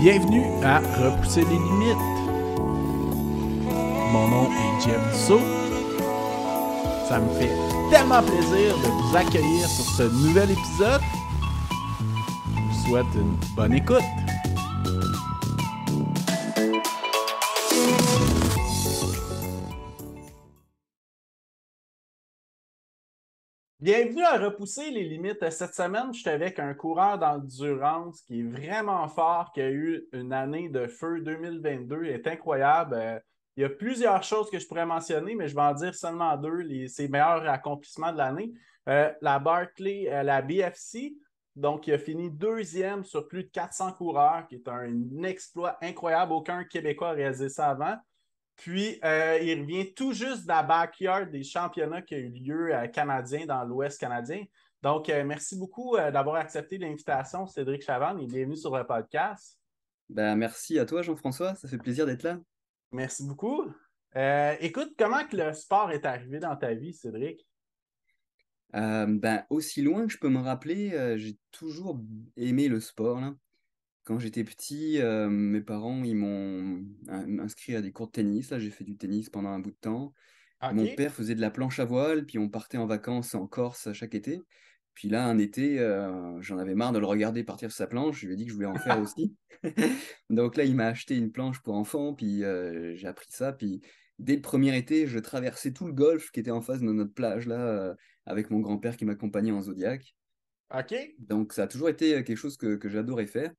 Bienvenue à Repousser les limites. Mon nom est Jim Dussault. Ça me fait tellement plaisir de vous accueillir sur ce nouvel épisode. Je vous souhaite une bonne écoute. Bienvenue à Repousser les limites. Cette semaine, je suis avec un coureur d'endurance qui est vraiment fort, qui a eu une année de feu 2022. Il est incroyable. Euh, il y a plusieurs choses que je pourrais mentionner, mais je vais en dire seulement deux, les, ses meilleurs accomplissements de l'année. Euh, la Barclay, euh, la BFC, donc il a fini deuxième sur plus de 400 coureurs, qui est un exploit incroyable. Aucun Québécois a réalisé ça avant. Puis, euh, il revient tout juste de la backyard des championnats qui a eu lieu à euh, canadien dans l'Ouest canadien. Donc, euh, merci beaucoup d'avoir accepté l'invitation, Cédric il est bienvenue sur le podcast. Ben, merci à toi, Jean-François. Ça fait plaisir d'être là. Merci beaucoup. écoute, comment que le sport est arrivé dans ta vie, Cédric? ben, aussi loin que je peux me rappeler, j'ai toujours aimé le sport. Quand j'étais petit, euh, mes parents ils m'ont inscrit à des cours de tennis. Là, j'ai fait du tennis pendant un bout de temps. Ah, mon père faisait de la planche à voile, puis on partait en vacances en Corse chaque été. Puis là, un été, euh, j'en avais marre de le regarder partir sur sa planche. Je lui ai dit que je voulais en faire aussi. Donc là, il m'a acheté une planche pour enfants, puis euh, j'ai appris ça. Puis dès le premier été, je traversais tout le golfe qui était en face de notre plage, là, avec mon grand-père qui m'accompagnait en Zodiac. Ah, ok. Donc ça a toujours été quelque chose que j'adorais faire.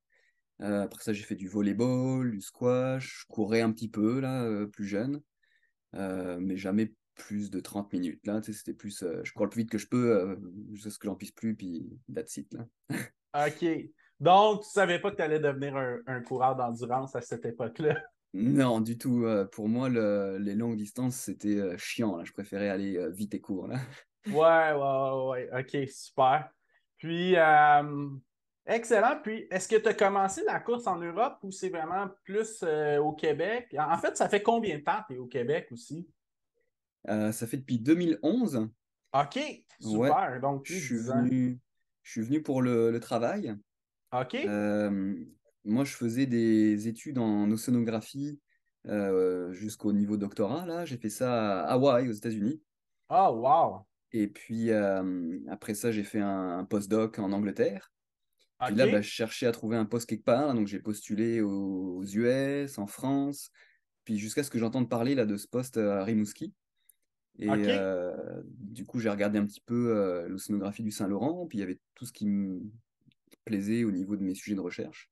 Euh, après ça, j'ai fait du volleyball, du squash, je courais un petit peu, là, euh, plus jeune, euh, mais jamais plus de 30 minutes, là, c'était plus, je cours le plus vite que je peux, jusqu'à ce que j'en puisse plus, puis that's it, là. OK. Donc, tu savais pas que tu allais devenir un, coureur d'endurance à cette époque-là? Non, du tout. pour moi, les longues distances, c'était chiant. Là. Je préférais aller vite et court. Là. ouais, ouais, ouais. OK, super. Puis, Excellent. Puis, est-ce que tu as commencé la course en Europe ou c'est vraiment plus euh, au Québec? En fait, ça fait combien de temps que tu es au Québec aussi? Euh, ça fait depuis 2011. OK, super. Donc, je suis, venu, pour le, travail. OK. Euh, moi, je faisais des études en océanographie jusqu'au niveau doctorat. Là, J'ai fait ça à Hawaï, aux États-Unis. Oh, wow! Et puis, après ça, j'ai fait un, un postdoc en Angleterre. Puis ah, là, bah, je cherchais à trouver un poste quelque part, donc j'ai postulé aux, US, en France, puis jusqu'à ce que j'entende parler là, de ce poste euh, à Rimouski. Et euh, du coup, j'ai regardé un petit peu euh, du Saint-Laurent, puis il y avait tout ce qui me plaisait au niveau de mes sujets de recherche.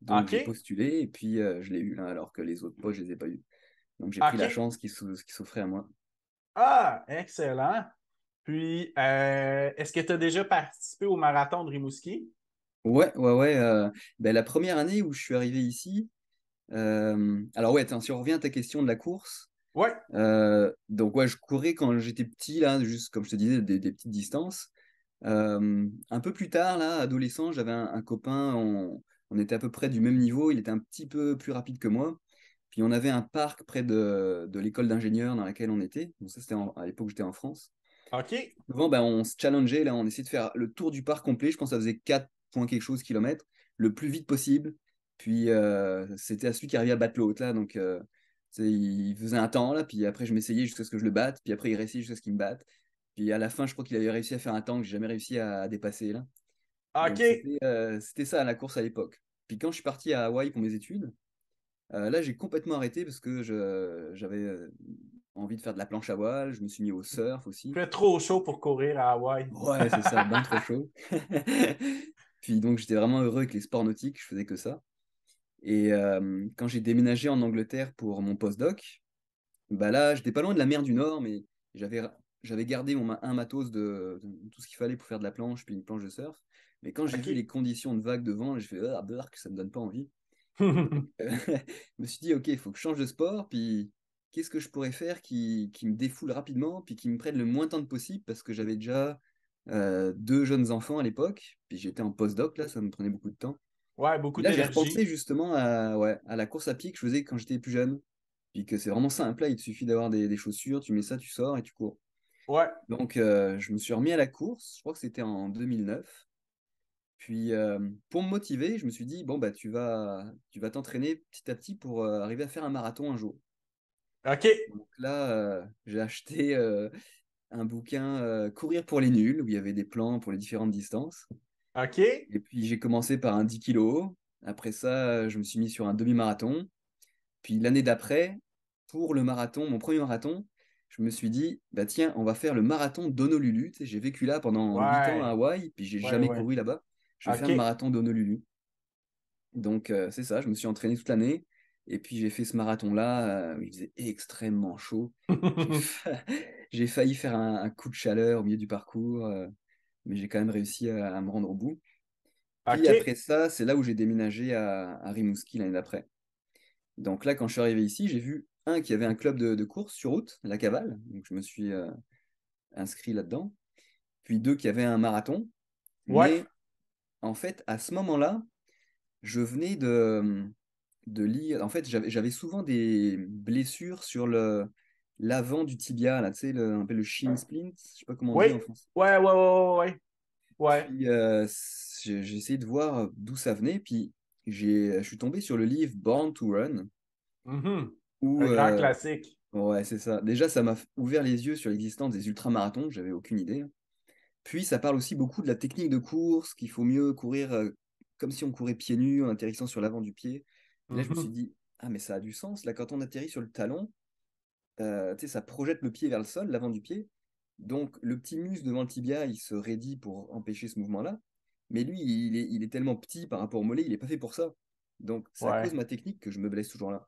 Donc j'ai postulé, et puis euh, je l'ai eu, hein, alors que les autres postes, je ne les ai pas eu. Donc j'ai pris la chance qui s'offrait à moi. Ah, excellent. Puis, est-ce que tu as déjà participé au marathon de Rimouski? Ouais, ouais, ouais. Euh, ben, la première année où je suis arrivé ici, euh, alors ouais, si on revient à ta question de la course, Ouais. Euh, donc ouais, je courais quand j'étais petit, là, juste comme je te disais, des, petites distances. un peu plus tard, là, adolescent, j'avais un, copain, on, était à peu près du même niveau, il était un petit peu plus rapide que moi. Puis on avait un parc près de, de l'école d'ingénieurs dans laquelle on était. Donc ça, c'était à l'époque où j'étais en France. OK. Souvent, ben, on se challengeait, là, on essayait de faire le tour du parc complet. Je pense que ça faisait quatre quelque chose kilomètres le plus vite possible. Puis euh, c'était à celui qui arrivait à battre l'autre là, donc euh, c'est il faisait un temps là, puis après je m'essayais jusqu'à ce que je le batte, puis après il réussit jusqu'à ce qu'il me batte. Puis à la fin, je crois qu'il avait réussi à faire un temps que j'ai jamais réussi à dépasser là. Ah, ok. C'était ça euh, ça la course à l'époque. Puis quand je suis parti à Hawaï pour mes études, là j'ai complètement arrêté parce que j'avais envie de faire de la planche à voile, je me suis mis au surf aussi. Tu trop chaud pour courir à Hawaï. Ouais, c'est ça, bien trop chaud. Puis donc j'étais vraiment heureux avec les sports nautiques, je faisais que ça. Et euh, quand j'ai déménagé en Angleterre pour mon postdoc, bah là, j'étais pas loin de la mer du Nord, mais j'avais j'avais gardé mon, un matos de, tout ce qu'il fallait pour faire de la planche, puis une planche de surf. Mais quand j'ai vu les conditions de vagues de vent, j'ai fait ah, que ça me donne pas envie. Euh, je me suis dit ok, il faut que je change de sport, puis qu'est-ce que je pourrais faire qui, qui me défoule rapidement, puis qui me prenne le moins de temps possible, parce que j'avais déjà euh, deux jeunes enfants à l'époque, puis j'étais en postdoc, là, ça me prenait beaucoup de temps. Ouais, beaucoup Là, j'ai repensé justement à, ouais, à la course à pied que je faisais quand j'étais plus jeune, puis que c'est vraiment simple, il te suffit d'avoir des, des chaussures, tu mets ça, tu sors et tu cours. Ouais. Donc, euh, je me suis remis à la course, je crois que c'était en 2009. Puis, euh, pour me motiver, je me suis dit, bon, bah, tu vas tu vas t'entraîner petit à petit pour arriver à faire un marathon un jour. Ok. Donc là, j'ai acheté un bouquin euh, Courir pour les nuls, où il y avait des plans pour les différentes distances. Ok. Et puis j'ai commencé par un 10 kg. Après ça, je me suis mis sur un demi-marathon. Puis l'année d'après, pour le marathon, mon premier marathon, je me suis dit, bah tiens, on va faire le marathon d'Honolulu. Tu j'ai vécu là pendant 8 ans à Hawaï, puis j'ai jamais couru là-bas. Je vais faire le marathon d'Honolulu. Donc euh, c'est ça, je me suis entraîné toute l'année. Et puis j'ai fait ce marathon-là, euh, il faisait extrêmement chaud. j'ai failli faire un, coup de chaleur au milieu du parcours, euh, mais j'ai quand même réussi à, me rendre au bout. Puis après ça, c'est là où j'ai déménagé à, Rimouski l'année d'après. Donc là, quand je suis arrivé ici, j'ai vu un qui avait un club de, course sur route, la Cavale. Donc je me suis euh, inscrit là-dedans. Puis deux qui avaient un marathon. Ouais. en fait, à ce moment-là, je venais de de lire. En fait, j'avais souvent des blessures sur le l'avant du tibia, là, tu sais, le, on appelle le shin splint, je sais pas comment on dit en français. Ouais, ouais, ouais, ouais. ouais. Euh, j'ai essayé de voir d'où ça venait, puis je suis tombé sur le livre Born to Run. Mm-hmm. Un euh, classique. Ouais, c'est ça. Déjà, ça m'a ouvert les yeux sur l'existence des ultramarathons, j'avais aucune idée. Puis, ça parle aussi beaucoup de la technique de course, qu'il faut mieux courir euh, comme si on courait pieds nus en atterrissant sur l'avant du pied là, je me mhm. suis dit, ah, mais ça a du sens. Là, quand on atterrit sur le talon, euh, ça projette le pied vers le sol, l'avant du pied. Donc, le petit muscle devant le tibia, il se raidit pour empêcher ce mouvement-là. Mais lui, il est, tellement petit par rapport au mollet, il n'est pas fait pour ça. Donc, ça à cause ma technique que je me blesse toujours là.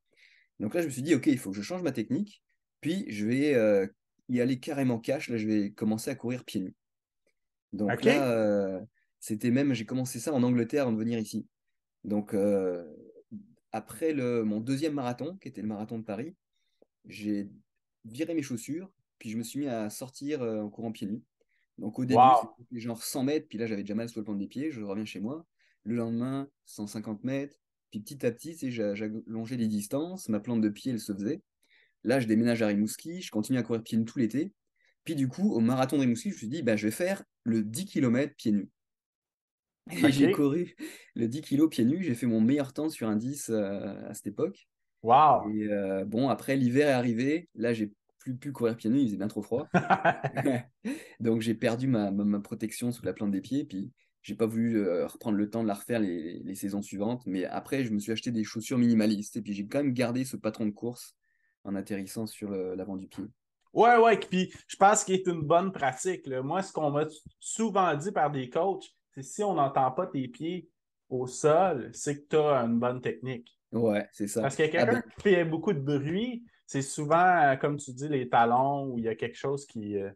Donc là, je me suis dit, OK, il faut que je change ma technique. Puis, je vais euh, y aller carrément cash. Là, je vais commencer à courir pieds nus. Donc là, euh, c'était même, j'ai commencé ça en Angleterre avant de venir ici. Donc, euh, après mon deuxième marathon, qui était le marathon de Paris, j'ai viré mes chaussures, puis je me suis mis à sortir euh, en courant pieds nus. Donc au début, c'était genre 100 mètres, puis là j'avais déjà mal sous le plan des pieds, je reviens chez moi. Le lendemain, 150 mètres, puis petit à petit, j'allongeais les distances, ma plante de pied, elle se faisait. Là, je déménage à Rimouski, je continue à courir pieds nus tout l'été. Puis du coup, au marathon de Rimouski, je me suis dit, bah, je vais faire le 10 km pieds nus. Bah, j'ai couru le 10 kg pieds nus, j'ai fait mon meilleur temps sur un euh, 10 à cette époque. Waouh! Euh, bon, après l'hiver est arrivé, là j'ai plus pu courir pieds nus, il faisait bien trop froid. Donc j'ai perdu ma, protection sous la plante des pieds, puis j'ai pas voulu euh, reprendre le temps de la refaire les, saisons suivantes. Mais après, je me suis acheté des chaussures minimalistes, et puis j'ai quand même gardé ce patron de course en atterrissant sur l'avant du pied. Ouais, ouais, puis je pense qu'il est une bonne pratique. Moi, ce qu'on m'a souvent dit par des coachs, si on n'entend pas tes pieds au sol, c'est que tu as une bonne technique. Ouais, c'est ça. Parce que quelqu'un qui fait beaucoup de bruit, c'est souvent, euh, comme tu dis, les talons où il y a quelque chose qui, euh,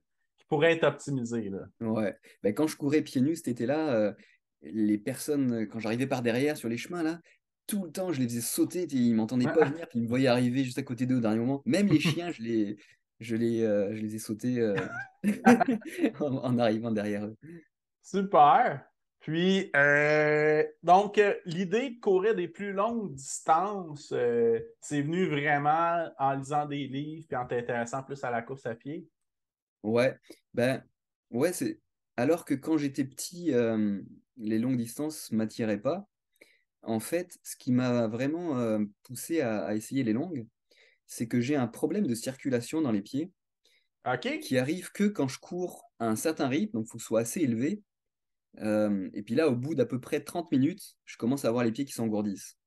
pourrait être optimisé. Là. Ouais. Ben, quand je courais pieds nus cet été-là, euh, les personnes, quand j'arrivais par derrière sur les chemins, là, tout le temps, je les faisais sauter, ils ne m'entendaient pas venir, ils me voyaient arriver juste à côté d'eux au dernier moment. Même les chiens, je les, je les, ai sautés en arrivant derrière eux. Super! Puis, euh, donc, euh, l'idée de courir des plus longues distances, euh, c'est venu vraiment en lisant des livres puis en t'intéressant plus à la course à pied. Ouais, ben, ouais, c'est. Alors que quand j'étais petit, les longues distances ne m'attiraient pas. En fait, ce qui m'a vraiment poussé à, essayer les longues, c'est que j'ai un problème de circulation dans les pieds. Qui arrive que quand je cours à un certain rythme, donc il faut que ce soit assez élevé, et puis là, au bout d'à peu près 30 minutes, je commence à avoir les pieds qui s'engourdissent.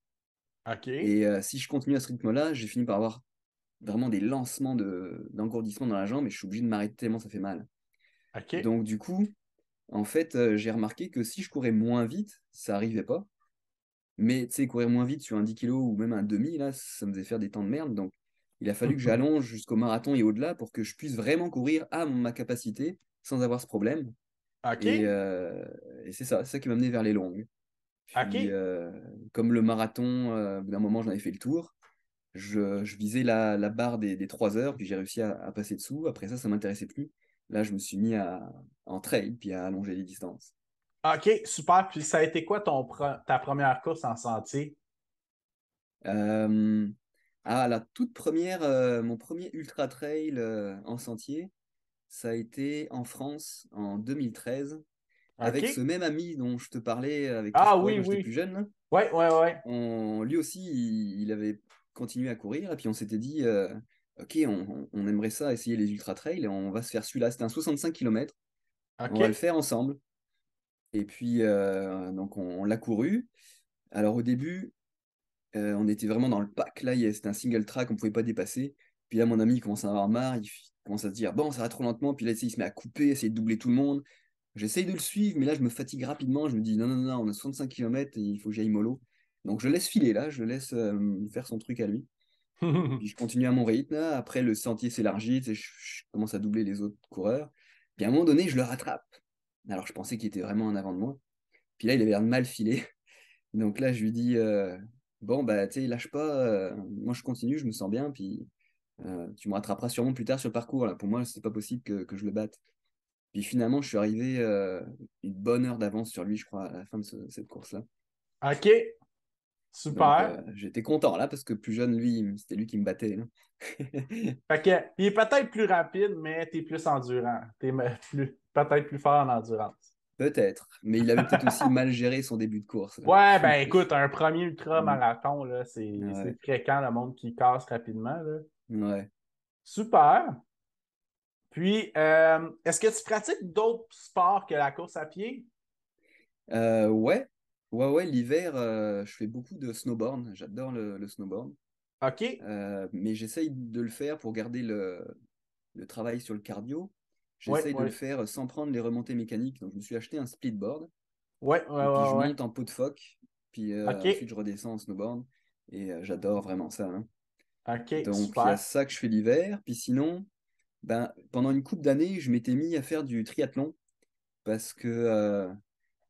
Et si je continue à ce rythme-là, j'ai fini par avoir vraiment des lancements d'engourdissement dans la jambe et je suis obligé de m'arrêter tellement ça fait mal. Donc du coup, en fait, j'ai remarqué que si je courais moins vite, ça n'arrivait pas. Mais tu courir moins vite sur un 10 kg ou même un demi, là, ça me faisait faire des temps de merde. Donc il a fallu que j'allonge jusqu'au marathon et au-delà pour que je puisse vraiment courir à ma capacité sans avoir ce problème. Et, euh, c'est ça, qui m'a amené vers les longues. Euh, comme le marathon, euh, d'un moment, j'en avais fait le tour. Je, visais la, barre des, trois 3 heures, puis j'ai réussi à, passer dessous. Après ça, ça m'intéressait plus. Là, je me suis mis à, en trail, puis à allonger les distances. OK, super. Puis ça a été quoi ton, ta première course en sentier? ah, la toute première, mon premier ultra trail en sentier, ça a été en France en 2013. Ah, avec ce même ami dont je te parlais, avec ah, oui, oui. plus jeune. Ouais, ouais, ouais. On, lui aussi, il, avait continué à courir et puis on s'était dit, euh, ok, on, aimerait ça, essayer les ultra trails et on va se faire celui-là. C'était un 65 km. On va le faire ensemble. Et puis, euh, donc, on, l'a couru. Alors, au début, euh, on était vraiment dans le pack. Là, c'était un single track, on ne pouvait pas dépasser. Puis là, mon ami, commence à avoir marre. Il, commence à se dire bon, ça va trop lentement, puis là, il se met à couper, essayer de doubler tout le monde. J'essaye de le suivre, mais là, je me fatigue rapidement. Je me dis non, non, non, on a 65 km, et il faut que j'aille mollo. Donc, je laisse filer là, je laisse euh, faire son truc à lui. puis je continue à mon rythme. Après, le sentier s'élargit, je, je commence à doubler les autres coureurs. Puis à un moment donné, je le rattrape. Alors, je pensais qu'il était vraiment en avant de moi. Puis là, il avait l'air de mal filer. Donc là, je lui dis euh, Bon, bah, tu sais, lâche pas. Euh, moi, je continue, je me sens bien. Puis euh, tu me rattraperas sûrement plus tard sur le parcours. Là. Pour moi, c'est pas possible que, je le batte. Puis finalement, je suis arrivé euh, une bonne heure d'avance sur lui, je crois, à la fin de cette course-là. Ok. Super. Euh, j'étais content là parce que plus jeune, lui, c'était lui qui me battait. il est peut-être plus rapide, mais tu es plus endurant. Tu es peut-être plus fort en endurance. Peut-être, mais il avait peut-être aussi mal géré son début de course. Ouais, ben écoute, un premier mm. ultra-marathon, c'est fréquent le monde qui casse rapidement. Là. Ouais. Super. Puis, euh, est-ce que tu pratiques d'autres sports que la course à pied? Euh, ouais. Ouais, ouais, l'hiver, euh, je fais beaucoup de snowboard. J'adore le, snowboard. OK. Euh, mais j'essaye de le faire pour garder le, travail sur le cardio. J'essaye de le faire sans prendre les remontées mécaniques. Donc, je me suis acheté un splitboard. Ouais, ouais, ouais. Puis je monte en pot de phoque. Puis ensuite, je redescends en snowboard. Et j'adore vraiment ça. Hein. Donc, c'est ça que je fais l'hiver. Puis sinon, ben, pendant une coupe d'années, je m'étais mis à faire du triathlon. Parce que euh,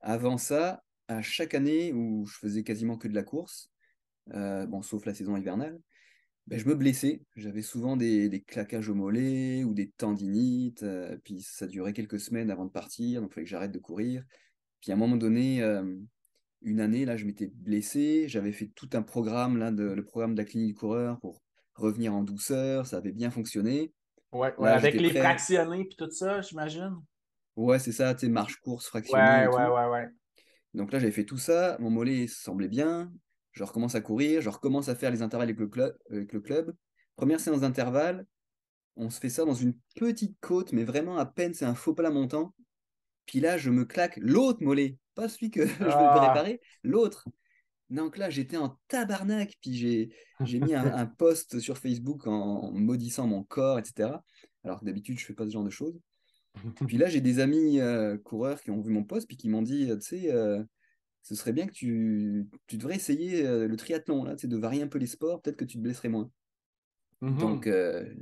avant ça, à chaque année où je faisais quasiment que de la course, euh, bon, sauf la saison hivernale, ben, je me blessais. J'avais souvent des, des, claquages au mollet ou des tendinites. Euh, puis ça durait quelques semaines avant de partir. Donc, il fallait que j'arrête de courir. Puis à un moment donné, une année, là, je m'étais blessé. J'avais fait tout un programme, là, de, le programme de la clinique du coureur pour revenir en douceur, ça avait bien fonctionné. Ouais, avec les fractionnés puis tout ça, j'imagine. Ouais, c'est ça, tu sais, marche-course fractionnée. Ouais, ouais, ouais, Donc là, j'avais fait tout ça, mon mollet semblait bien, je recommence à courir, je recommence à faire les intervalles avec le, club, Première séance d'intervalle, on se fait ça dans une petite côte, mais vraiment à peine, c'est un faux plat montant. Puis là, je me claque l'autre mollet, pas celui que je veux ah. réparer, l'autre. Donc là, j'étais en tabarnak, puis j'ai, mis un, post sur Facebook en, maudissant mon corps, etc. Alors que d'habitude, je fais pas ce genre de choses. Puis là, j'ai des amis euh, coureurs qui ont vu mon post, puis qui m'ont dit, euh, tu sais, euh, ce serait bien que tu, devrais essayer le triathlon, là, de varier un peu les sports, peut-être que tu te blesserais moins. Donc, mmh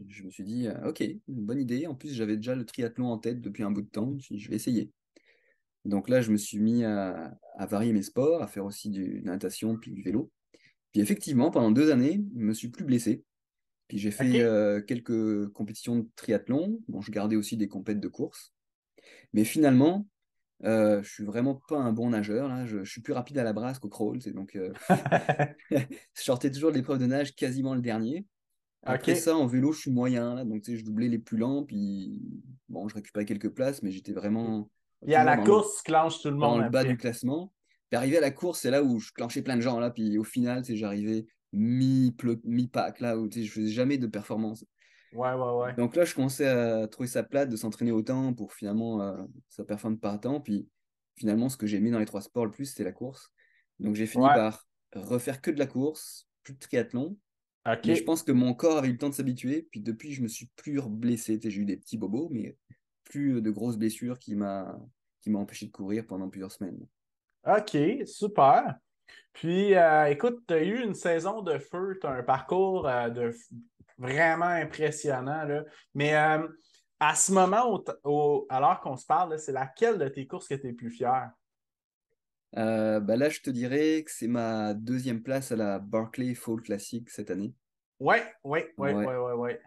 je me suis dit, ok, bonne idée. En plus, j'avais déjà le triathlon en tête depuis un bout de temps, je vais essayer. Donc là, je me suis mis à, varier mes sports, à faire aussi du, de la natation, puis du vélo. Puis effectivement, pendant deux années, je ne me suis plus blessé. Puis j'ai fait euh, quelques compétitions de triathlon. Bon, je gardais aussi des compètes de course. Mais finalement, je euh, je suis vraiment pas un bon nageur. Je, suis plus rapide à la brasse qu'au crawl. Donc, euh, je sortais toujours de l'épreuve de nage quasiment le dernier. Après ça, en vélo, je suis moyen. Donc, je doublais les plus lents. Puis, bon, je récupérais quelques places, mais j'étais vraiment et à la course, le... clenche tout le monde. Dans bas du classement. Puis arrivé à la course, c'est là où je clenchais plein de gens, là. Puis au final, j'arrivais mi-pack, là, où je faisais jamais de performance. Ouais, ouais, ouais. Donc là, je commençais à trouver sa plate de s'entraîner autant pour finalement, euh, ça par temps. Puis finalement, ce que j'ai mis dans les trois sports le plus, c'était la course. Donc j'ai fini par refaire que de la course, plus de triathlon. Et je pense que mon corps avait eu le temps de s'habituer. Puis depuis, je me suis plus blessé. J'ai eu des petits bobos, mais de grosses blessures qui m'a qui m'a empêché de courir pendant plusieurs semaines. OK, super. Puis, euh, écoute, tu as eu une saison de feu, tu as un parcours euh, de vraiment impressionnant. Là. Mais euh, à ce moment, alors qu'on se parle, c'est laquelle de tes courses que tu es plus fier? Ben bah là, je te dirais que c'est ma deuxième place à la Barclay Fall Classic cette année. Oui, oui, oui, oui, ouais, ouais.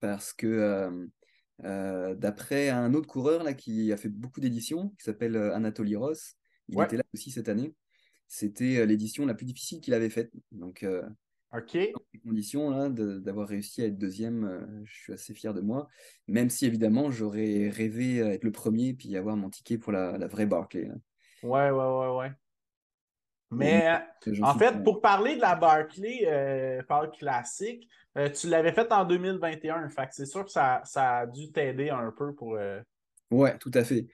Parce que euh, d'après un autre coureur là, qui a fait beaucoup d'éditions, qui s'appelle euh, Anatoly Ross. Il était là aussi cette année. C'était euh, l'édition la plus difficile qu'il avait faite. Donc, euh, conditions d'avoir réussi à être deuxième, je suis assez fier de moi. Même si, évidemment, j'aurais rêvé être le premier puis avoir mon ticket pour la, vraie Barclay. Ouais, ouais, ouais, ouais. Mais en fait, pour parler de la Barclay euh, par classique, euh, tu l'avais faite en 2021. Fait c'est sûr que ça, ça a dû t'aider un peu pour. Euh... Ouais, tout à fait.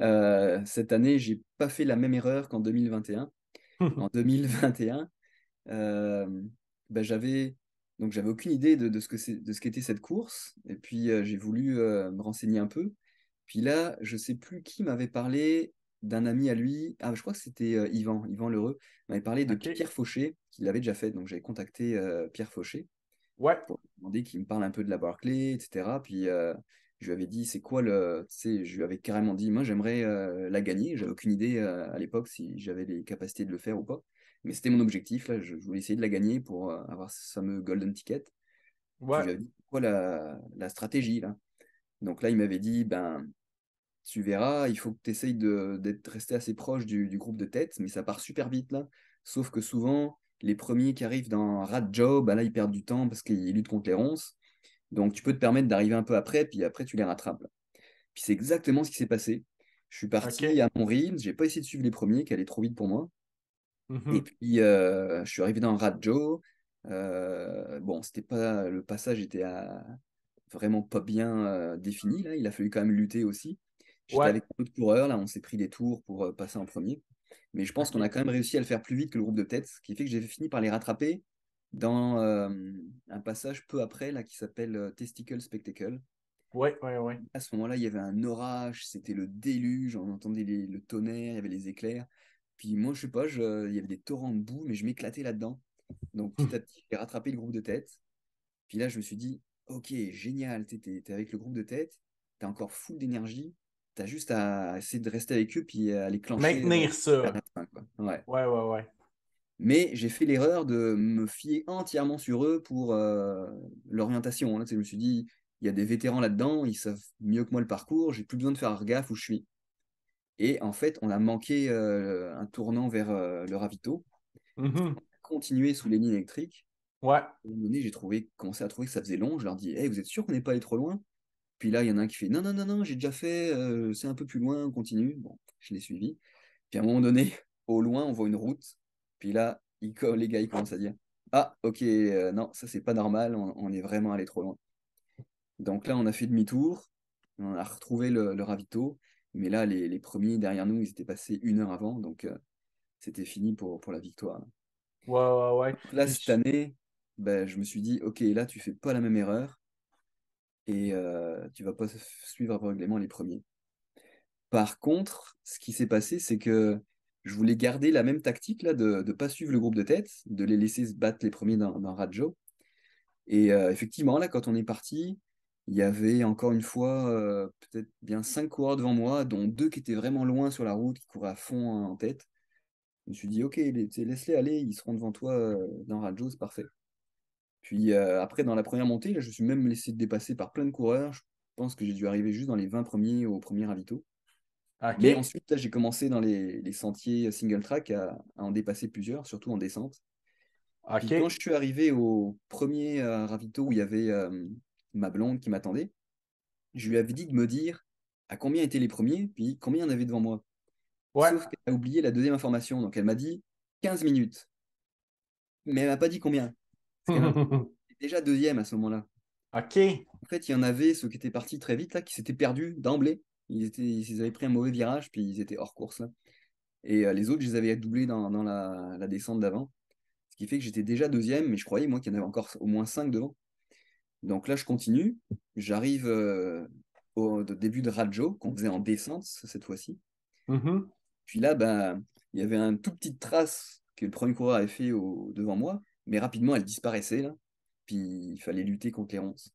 Euh, cette année, j'ai pas fait la même erreur qu'en 2021. en 2021, euh, ben, j'avais donc j'avais aucune idée de, de ce que c'est, de ce qu'était cette course. Et puis j'ai voulu me renseigner un peu. Puis là, je sais plus qui m'avait parlé d'un ami à lui, ah, je crois que c'était Ivan, euh, Yvan, Yvan Lheureux, m'avait parlé de Pierre Fauché, qu'il avait déjà fait, donc j'avais contacté euh, Pierre Fauché ouais. pour lui qu'il me parle un peu de la Barclay, etc. Puis euh, je lui avais dit, c'est quoi le... Je lui avais carrément dit, moi j'aimerais la gagner, j'avais aucune idée à l'époque si j'avais les capacités de le faire ou pas, mais c'était mon objectif, là, je, voulais essayer de la gagner pour avoir ce fameux golden ticket. quoi la, la stratégie là donc là, il m'avait dit, ben, tu verras, il faut que tu essayes d'être resté assez proche du, groupe de tête, mais ça part super vite là. Sauf que souvent, les premiers qui arrivent dans rat job, bah là, ils perdent du temps parce qu'ils luttent contre les ronces. Donc, tu peux te permettre d'arriver un peu après, puis après, tu les rattrapes. Puis c'est exactement ce qui s'est passé. Je suis parti à mon je j'ai pas essayé de suivre les premiers qui allaient trop vite pour moi. Mmh Et puis, euh, je suis arrivé dans Rat job euh, bon, c'était pas le passage était euh, vraiment pas bien défini là. Il a fallu quand même lutter aussi. J'étais avec un coureur, là, on s'est pris des tours pour euh, passer en premier. Mais je pense qu'on a quand même réussi à le faire plus vite que le groupe de tête, ce qui fait que j'ai fini par les rattraper dans euh, un passage peu après, là, qui s'appelle euh, Testicle Spectacle. Ouais, ouais, ouais. À ce moment-là, il y avait un orage, c'était le déluge, on entendait le tonnerre, il y avait les éclairs. Puis moi, je sais pas, il y avait des torrents de boue, mais je m'éclatais là-dedans. Donc petit à petit, j'ai rattrapé le groupe de tête. Puis là, je me suis dit, ok, génial, tu es avec le groupe de tête, tu es encore full d'énergie, tu juste à essayer de rester avec eux puis euh, à les clencher. Euh, Maintenir ça. Ouais. ouais, ouais, Mais j'ai fait l'erreur de me fier entièrement sur eux pour euh, l'orientation. Hein. je me suis dit, il y a des vétérans là-dedans, ils savent mieux que moi le parcours, j'ai plus besoin de faire gaffe où je suis. Et en fait, on a manqué un tournant vers le ravito. Mmh Continuer sous les lignes électriques. Ouais. À un moment donné, j'ai trouvé, commencé à trouver que ça faisait long. Je leur dis, hey, eh, vous êtes sûr qu'on n'est pas allé trop loin puis là, il y en a un qui fait non, non, non, non, j'ai déjà fait, euh, c'est un peu plus loin, on continue. Bon, je l'ai suivi. Puis à un moment donné, au loin, on voit une route. Puis là, les gars, ils commencent à dire Ah, ok, euh, non, ça c'est pas normal, on, est vraiment allé trop loin. Donc là, on a fait demi-tour, on a retrouvé le, ravito. Mais là, les, premiers derrière nous, ils étaient passés une heure avant, donc euh, c'était fini pour, la victoire. Là, cette année, ben, je me suis dit, ok, là, tu fais pas la même erreur et tu euh, tu vas pas suivre aveuglément les premiers. Par contre, ce qui s'est passé, c'est que je voulais garder la même tactique là, de ne pas suivre le groupe de tête, de les laisser se battre les premiers dans, dans Et euh, effectivement, là, quand on est parti, il y avait encore une fois euh, peut-être bien cinq coureurs devant moi, dont deux qui étaient vraiment loin sur la route, qui couraient à fond hein, en tête. Je me suis dit, ok, laisse-les aller, ils seront devant toi dans Rajo, c'est parfait. Puis euh, après, dans la première montée, je me suis même laissé dépasser par plein de coureurs. Je pense que j'ai dû arriver juste dans les 20 premiers au premier ravito. Ah, Mais ensuite, j'ai commencé dans les, sentiers euh, single track à, en dépasser plusieurs, surtout en descente. quand je suis arrivé au premier euh, ravito où il y avait ma blonde qui m'attendait, je lui avais dit de me dire à combien étaient les premiers, puis combien il y en avait devant moi. Sauf qu'elle a oublié la deuxième information. Donc elle m'a dit 15 minutes. Mais elle m'a pas dit combien. déjà deuxième à ce moment-là. Ok. En fait, il y en avait ceux qui étaient partis très vite, là, qui s'étaient perdus d'emblée. Ils, étaient, avaient pris un mauvais virage, puis ils étaient hors course. Et euh, les autres, je les avais doublés dans, dans la, descente d'avant. Ce qui fait que j'étais déjà deuxième, mais je croyais, moi, qu'il y en avait encore au moins cinq devant. Donc là, je continue. J'arrive euh, au début de Radjo, qu'on faisait en descente cette fois-ci. Mm-hmm. Puis là, ben, il y avait une toute petite trace que le premier coureur avait fait devant moi mais rapidement, elle disparaissait. là. Puis il fallait lutter contre les ronces.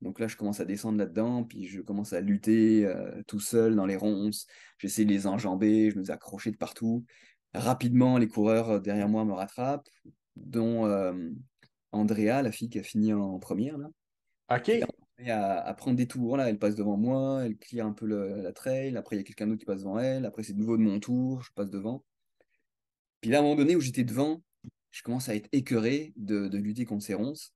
Donc là, je commence à descendre là-dedans, puis je commence à lutter euh, tout seul dans les ronces. J'essaie de les enjamber, je me accrocher de partout. Rapidement, les coureurs euh, derrière moi me rattrapent, dont euh, Andrea, la fille qui a fini en première. Là. Ok. à, prendre des tours, là, elle passe devant moi, elle clear un peu la trail, après il y a quelqu'un d'autre qui passe devant elle, après c'est de nouveau de mon tour, je passe devant. Puis là, à un moment donné où j'étais devant, je commence à être écœuré de, lutter contre ces ronces.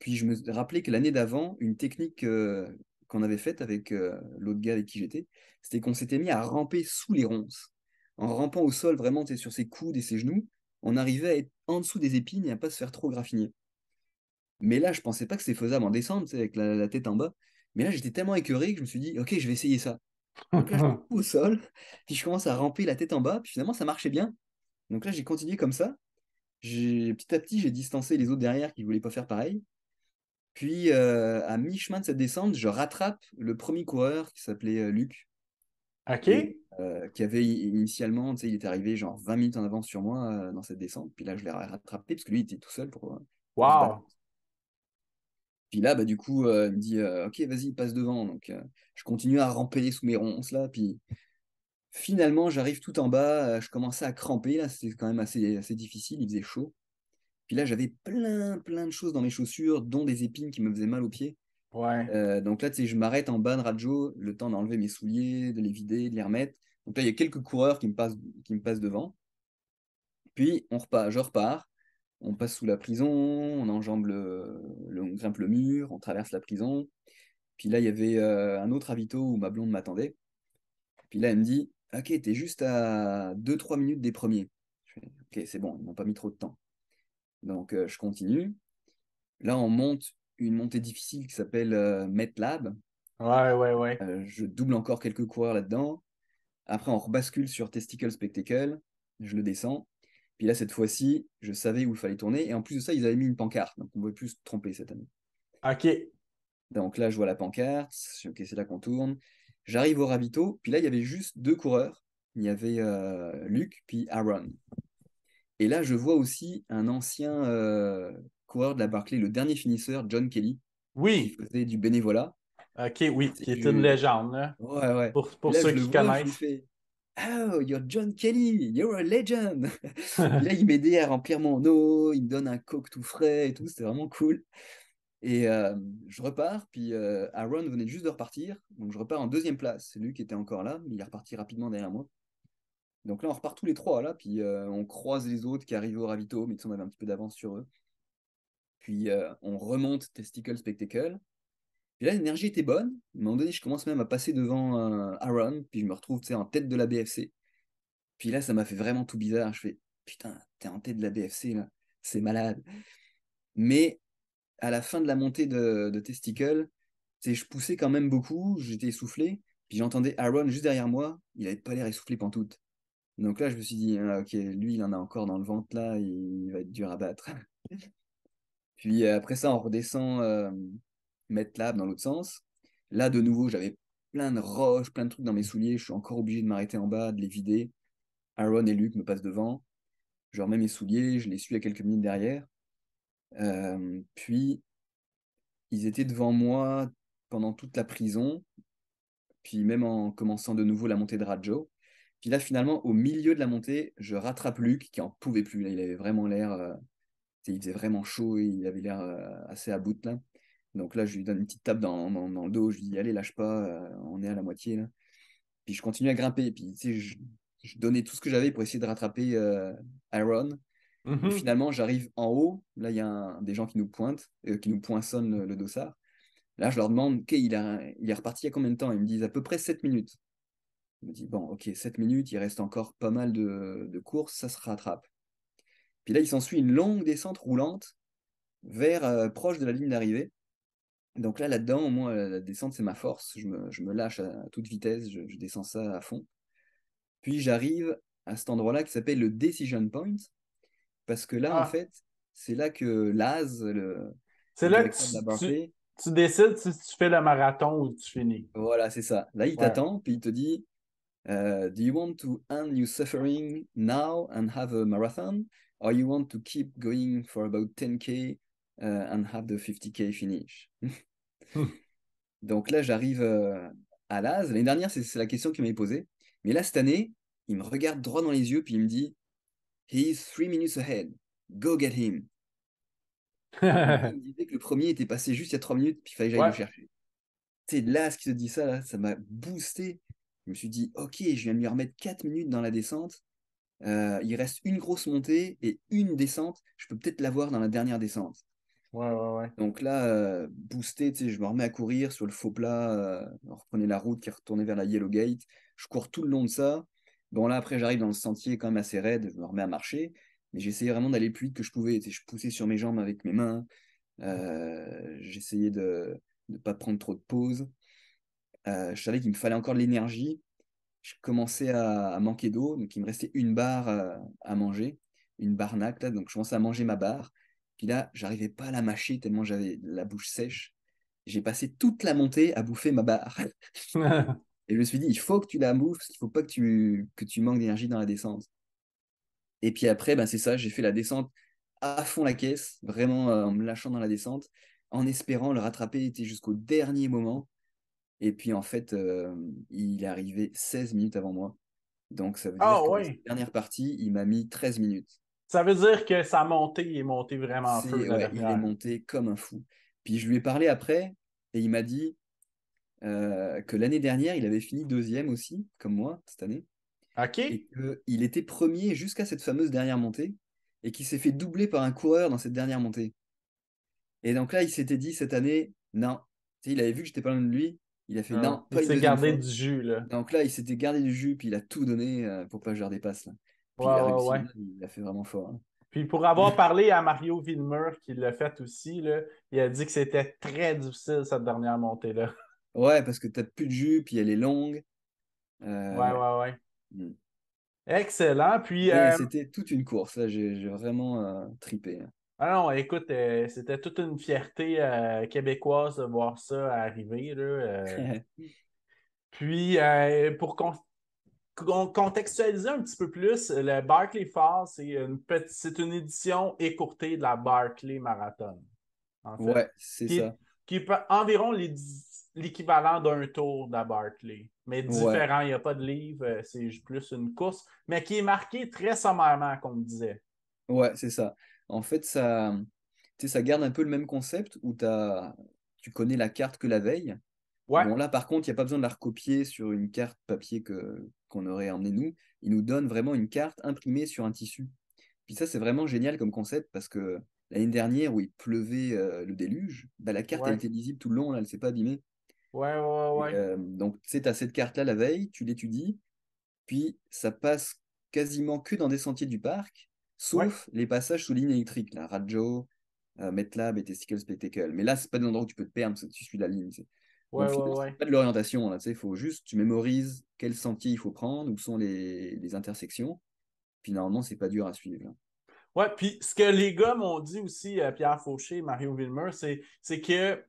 Puis je me rappelais que l'année d'avant, une technique euh, qu'on avait faite avec euh, l'autre gars avec qui j'étais, c'était qu'on s'était mis à ramper sous les ronces. En rampant au sol, vraiment, sur ses coudes et ses genoux, on arrivait à être en dessous des épines et à pas se faire trop graffiner. Mais là, je pensais pas que c'était faisable en descente, avec la, tête en bas. Mais là, j'étais tellement écœuré que je me suis dit, ok, je vais essayer ça. je au sol, puis je commence à ramper la tête en bas, puis finalement, ça marchait bien. Donc là, j'ai continué comme ça petit à petit, j'ai distancé les autres derrière qui ne voulaient pas faire pareil. Puis, euh, à mi-chemin de cette descente, je rattrape le premier coureur qui s'appelait euh, Luc. Ah, euh, qui avait initialement, tu sais, il était arrivé genre 20 minutes en avance sur moi dans cette descente. Puis là, je l'ai rattrapé parce que lui, il était tout seul pour. Waouh! Puis là, bah, du coup, il me dit Ok, vas-y, passe devant. Donc, je continue à ramper sous mes ronces, là. Puis Finalement, j'arrive tout en bas, euh, je commençais à cramper, là, c'était quand même assez, assez difficile, il faisait chaud. Puis là, j'avais plein, plein de choses dans mes chaussures, dont des épines qui me faisaient mal aux pieds. Ouais. Euh, donc là, tu je m'arrête en bas de Radio le temps d'enlever mes souliers, de les vider, de les remettre. Donc là, il y a quelques coureurs qui me passent, qui me passent devant. Puis, on repart, je repars, on passe sous la prison, on enjambe le, on grimpe le mur, on traverse la prison. Puis là, il y avait euh, un autre avito où ma blonde m'attendait. Puis là, elle me dit Ok, t'es juste à 2-3 minutes des premiers. ok, c'est bon, ils n'ont pas mis trop de temps. Donc euh, je continue. Là, on monte une montée difficile qui s'appelle Met euh, MetLab. Ouais, ouais, ouais. Euh, je double encore quelques coureurs là-dedans. Après, on rebascule sur Testicle Spectacle. Je le descends. Puis là, cette fois-ci, je savais où il fallait tourner. Et en plus de ça, ils avaient mis une pancarte. Donc, on ne pouvait plus se tromper cette année. OK. Donc là, je vois la pancarte. Ok, c'est là qu'on tourne. J'arrive au ravito, puis là, il y avait juste deux coureurs. Il y avait euh, Luc, puis Aaron. Et là, je vois aussi un ancien euh, coureur de la Barclay, le dernier finisseur, John Kelly. Oui. Qui faisait du bénévolat. Ok, oui, qui est une légende. Hein. Ouais, ouais. Pour, pour ceux qui connaissent. oh, you're John Kelly, you're a legend. là, il m'aidait à remplir mon eau, il me donne un coke tout frais et tout, c'était vraiment cool. Et je repars, puis Aaron venait juste de repartir, donc je repars en deuxième place. c'est lui qui était encore là, mais il est reparti rapidement derrière moi. Donc là, on repart tous les trois, là, puis on croise les autres qui arrivent au ravito, mais sont sont un petit peu d'avance sur eux. Puis on remonte Testicle Spectacle. Puis là, l'énergie était bonne. À un moment donné, je commence même à passer devant Aaron, puis je me retrouve en tête de la BFC. Puis là, ça m'a fait vraiment tout bizarre. Je fais, putain, t'es en tête de la BFC, là, c'est malade. Mais à la fin de la montée de, de Testicle, je poussais quand même beaucoup, j'étais essoufflé, puis j'entendais Aaron juste derrière moi, il avait pas l'air essoufflé pantoute. Donc là, je me suis dit, ah, ok, lui, il en a encore dans le ventre là, il va être dur à battre. puis euh, après ça, on redescend euh, mettre MetLab dans l'autre sens. Là, de nouveau, j'avais plein de roches, plein de trucs dans mes souliers, je suis encore obligé de m'arrêter en bas, de les vider. Aaron et Luc me passent devant, je remets mes souliers, je les suis à quelques minutes derrière puis, ils étaient devant moi pendant toute la prison, puis même en commençant de nouveau la montée de Rajo Puis là, finalement, au milieu de la montée, je rattrape Luc, qui en pouvait plus. il avait vraiment l'air. il faisait vraiment chaud, et il avait l'air assez à bout là. Donc là, je lui donne une petite tape dans, dans, le dos. Je lui dis Allez, lâche pas, on est à la moitié Puis je continue à grimper. Puis je donnais tout ce que j'avais pour essayer de rattraper Aaron. Mmh finalement, j'arrive en haut. Là, il y a des gens qui nous pointent, euh, qui nous poinçonnent le, dossard. Là, je leur demande, OK, il, est reparti il y a combien de temps Ils me disent à peu près 7 minutes. Je me dis, bon, OK, 7 minutes, il reste encore pas mal de, de courses, ça se rattrape. Puis là, il s'ensuit une longue descente roulante vers euh, proche de la ligne d'arrivée. Donc là, là-dedans, au moins, la descente, c'est ma force. Je me, lâche à toute vitesse, je descends ça à fond. Puis j'arrive à cet endroit-là qui s'appelle le Decision Point. Parce que là, en ah. fait, c'est là que Laz, le. C'est là que tu, décides si tu fais le marathon ou tu finis. Voilà, c'est ça. Là, il t'attend, puis il te dit euh, do you want to end your suffering now and have a marathon, or you want to keep going for about 10k uh, and have the 50k finish? Hmm. Donc là, j'arrive euh, à l'AS. L'année dernière, c'est la question qu'il m'avait posée. Mais là, cette année, il me regarde droit dans les yeux, puis il me dit He is three minutes ahead. Go get him. il disait que le premier était passé juste il y a trois minutes, puis il fallait que j'aille le chercher. C'est là, ce qui te dit ça, ça m'a boosté. Je me suis dit, ok, je viens de lui remettre 4 minutes dans la descente. Euh, il reste une grosse montée et une descente. Je peux peut-être l'avoir dans la dernière descente. Ouais, ouais, ouais. Donc là, euh, boosté, je me remets à courir sur le faux plat. reprenez euh, on reprenait la route qui retournait vers la Yellow Gate. Je cours tout le long de ça. Bon, là, après, j'arrive dans le sentier quand même assez raide, je me remets à marcher, mais j'essayais vraiment d'aller plus vite que je pouvais. je poussais sur mes jambes avec mes mains, euh, j'essayais de ne pas prendre trop de pauses. Euh, je savais qu'il me fallait encore de l'énergie. Je commençais à, manquer d'eau, donc il me restait une barre euh, à, manger, une barnaque, là, donc je commençais à manger ma barre. Puis là, j'arrivais pas à la mâcher tellement j'avais la bouche sèche. J'ai passé toute la montée à bouffer ma barre. Et je me suis dit, il faut que tu la bouffes, il ne faut pas que tu, que tu manques d'énergie dans la descente. Et puis après, ben c'est ça, j'ai fait la descente à fond la caisse, vraiment euh, en me lâchant dans la descente, en espérant le rattraper, était jusqu'au dernier moment. Et puis en fait, euh, il est arrivé 16 minutes avant moi. Donc ça veut dire ah que la dernière partie, il m'a mis 13 minutes. Ça veut dire que sa montée est montée vraiment il est monté comme un fou. Puis je lui ai parlé après et il m'a dit euh, que l'année dernière, il avait fini deuxième aussi, comme moi, cette année. Ok. Et qu'il était premier jusqu'à cette fameuse dernière montée, et qu'il s'est fait doubler par un coureur dans cette dernière montée. Et donc là, il s'était dit cette année, non. il avait vu que j'étais pas loin de lui. Il a fait ah non. Pas il s'est gardé du jus là. Donc là, il s'était gardé du jus puis il a tout donné euh, pour pas que je leur dépasse. Là. il, a il a fait vraiment fort. Puis pour avoir parlé à Mario Villemur qui l'a fait aussi, là, il a dit que c'était très difficile cette dernière montée là. Ouais, parce que tu t'as plus de jus, puis elle est longue. Euh, ouais, ouais, ouais. Mm. Excellent. Puis. Euh, c'était toute une course. Là, j'ai vraiment euh, tripé. Hein. Ah non, écoute, c'était toute une fierté québécoise de voir ça arriver. Là, puis, pour contextualiser un petit peu plus, le Barclay Falls, c'est une, petite, une édition écourtée de la Barclay Marathon. En ouais, c'est ça. Qui est environ 10 l'équivalent d'un tour de Bartley. Mais différent, il n'y a pas de livre, euh, c'est plus une course, mais qui est marquée très sommairement, comme on disait. Ouais, c'est ça. En fait, ça, ça garde un peu le même concept où as, tu connais la carte que la veille. Ouais. Bon, là, par contre, il n'y a pas besoin de la recopier sur une carte papier que qu'on aurait emmené nous. Il nous donne vraiment une carte imprimée sur un tissu. Puis ça, c'est vraiment génial comme concept parce que l'année dernière, où il pleuvait euh, le déluge, bah, la carte a été était lisible tout le long, là, elle ne s'est pas abîmée. Ouais, ouais, ouais. Euh, donc, tu sais, tu as cette carte-là la veille, tu l'étudies, puis ça passe quasiment que dans des sentiers du parc, sauf les passages sous ligne électrique, la Radjo, euh, MetLab et Testicle Spectacle. Mais là, c'est pas des endroits où tu peux te perdre, parce tu suis la ligne. Ouais ouais, ouais, pas de l'orientation, là, tu sais, il faut juste, tu mémorises quel sentier il faut prendre, où sont les, intersections, puis normalement, c'est pas dur à suivre. Ouais, puis ce que les gars m'ont dit aussi, euh, Pierre Fauché, Mario Wilmer, c'est que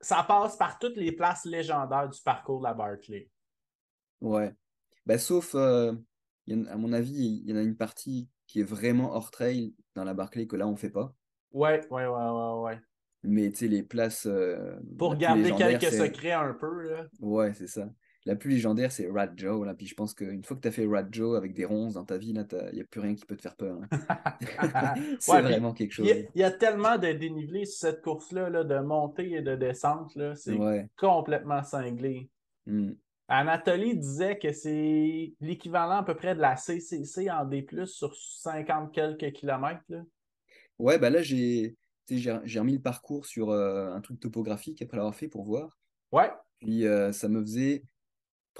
ça passe par toutes les places légendaires du parcours de la Barclay. Ouais. Ben, sauf, euh, à mon avis, il y en a une partie qui est vraiment hors trail dans la Barclay que là, on ne fait pas. Ouais, ouais, ouais, ouais, ouais. Mais tu sais, les places. Euh, Pour garder quelques secrets un peu. Là. Ouais, c'est ça. La plus légendaire, c'est Rat Joe. Là. Puis je pense qu'une fois que tu as fait Rat Joe avec des ronces dans ta vie, il n'y a plus rien qui peut te faire peur. Hein. c'est vraiment quelque chose. Il y, a tellement de dénivelé sur cette course-là, là, de montée et de descente. C'est complètement cinglé. Mm. Anatolie disait que c'est l'équivalent à peu près de la CCC en D, sur 50 quelques kilomètres. Là. Ouais, bah là, j'ai remis le parcours sur euh, un truc topographique après l'avoir fait pour voir. Ouais. Puis euh, ça me faisait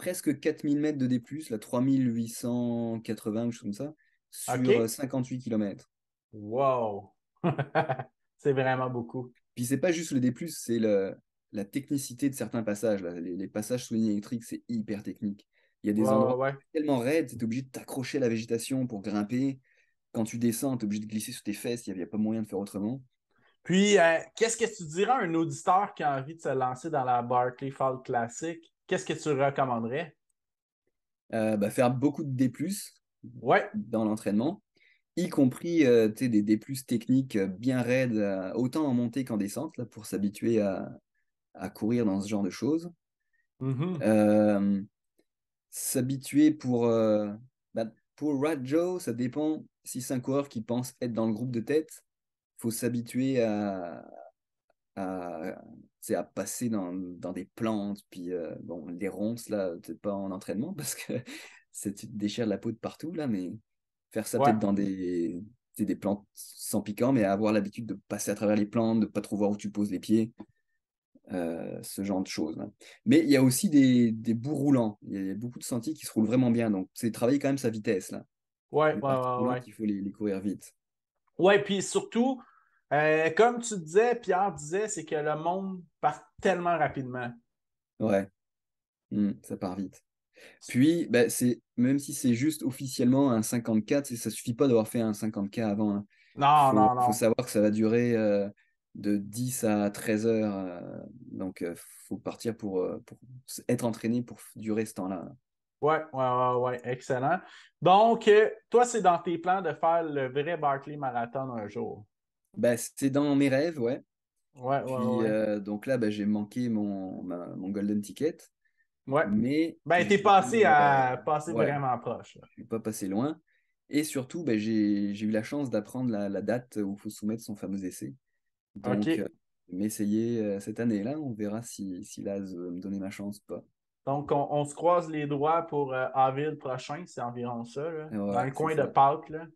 presque 4000 mètres de D+, la 3880 ou chose comme ça, sur 58 euh, km. Wow! c'est vraiment beaucoup. Puis c'est pas juste le D+, c'est le, la technicité de certains passages. Les, passages sous électriques c'est hyper technique. Il y a des endroits tellement raides, tu obligé de t'accrocher à la végétation pour grimper. Quand tu descends, tu obligé de glisser sur tes fesses, il n'y a, pas moyen de faire autrement. Puis, euh, qu'est-ce que tu dirais à un auditeur qui a envie de se lancer dans la Barclay Fall Classic? qu'est-ce que tu recommanderais? Euh, bah, faire beaucoup de D, ouais. dans l'entraînement, y compris euh, des D techniques euh, bien raides, autant en montée qu'en descente, là, pour s'habituer à, courir dans ce genre de choses. Mmh s'habituer pour. Bah, pour Joe, ça dépend si c'est un coureur qui pense être dans le groupe de tête, faut s'habituer à, à, c'est à passer dans, dans, des plantes, puis euh, bon, les ronces, là, peut-être pas en entraînement, parce que tu te déchires la peau de partout, là, mais faire ça peut-être dans des, des plantes sans piquant, mais avoir l'habitude de passer à travers les plantes, de pas trop voir où tu poses les pieds, euh, ce genre de choses. Mais il y a aussi des, des bouts roulants, il y, a beaucoup de sentiers qui se roulent vraiment bien, donc c'est travailler quand même sa vitesse, là. Ouais, ouais, ouais, Il faut les, courir vite. Ouais, puis surtout, euh, comme tu disais, Pierre disait, c'est que le monde part tellement rapidement. Ouais. Hmm, ça part vite. Puis, ben, même si c'est juste officiellement un 54, ça ne suffit pas d'avoir fait un 50K avant. Hein. Non, non, non. Il faut savoir que ça va durer euh, de 10 à 13 heures. Euh, donc, il faut partir pour, être entraîné pour durer ce temps-là. Ouais, ouais, ouais, ouais, excellent. Donc, toi, c'est dans tes plans de faire le vrai Barclay Marathon un jour bah, C'est dans mes rêves, ouais. ouais, ouais, euh, donc là, bah, j'ai manqué mon, golden ticket. Ouais. Mais. Ben, t'es passé, à... passé vraiment proche. Je suis pas passé loin. Et surtout, ben, j'ai eu la chance d'apprendre la, date où il faut soumettre son fameux essai. Donc, euh, m'essayer euh, cette année-là. On verra si, si Laz me donnait ma chance ou pas. Donc, on, se croise les doigts pour avril prochain. C'est environ ça. Là, dans le coin de Pâques. Là.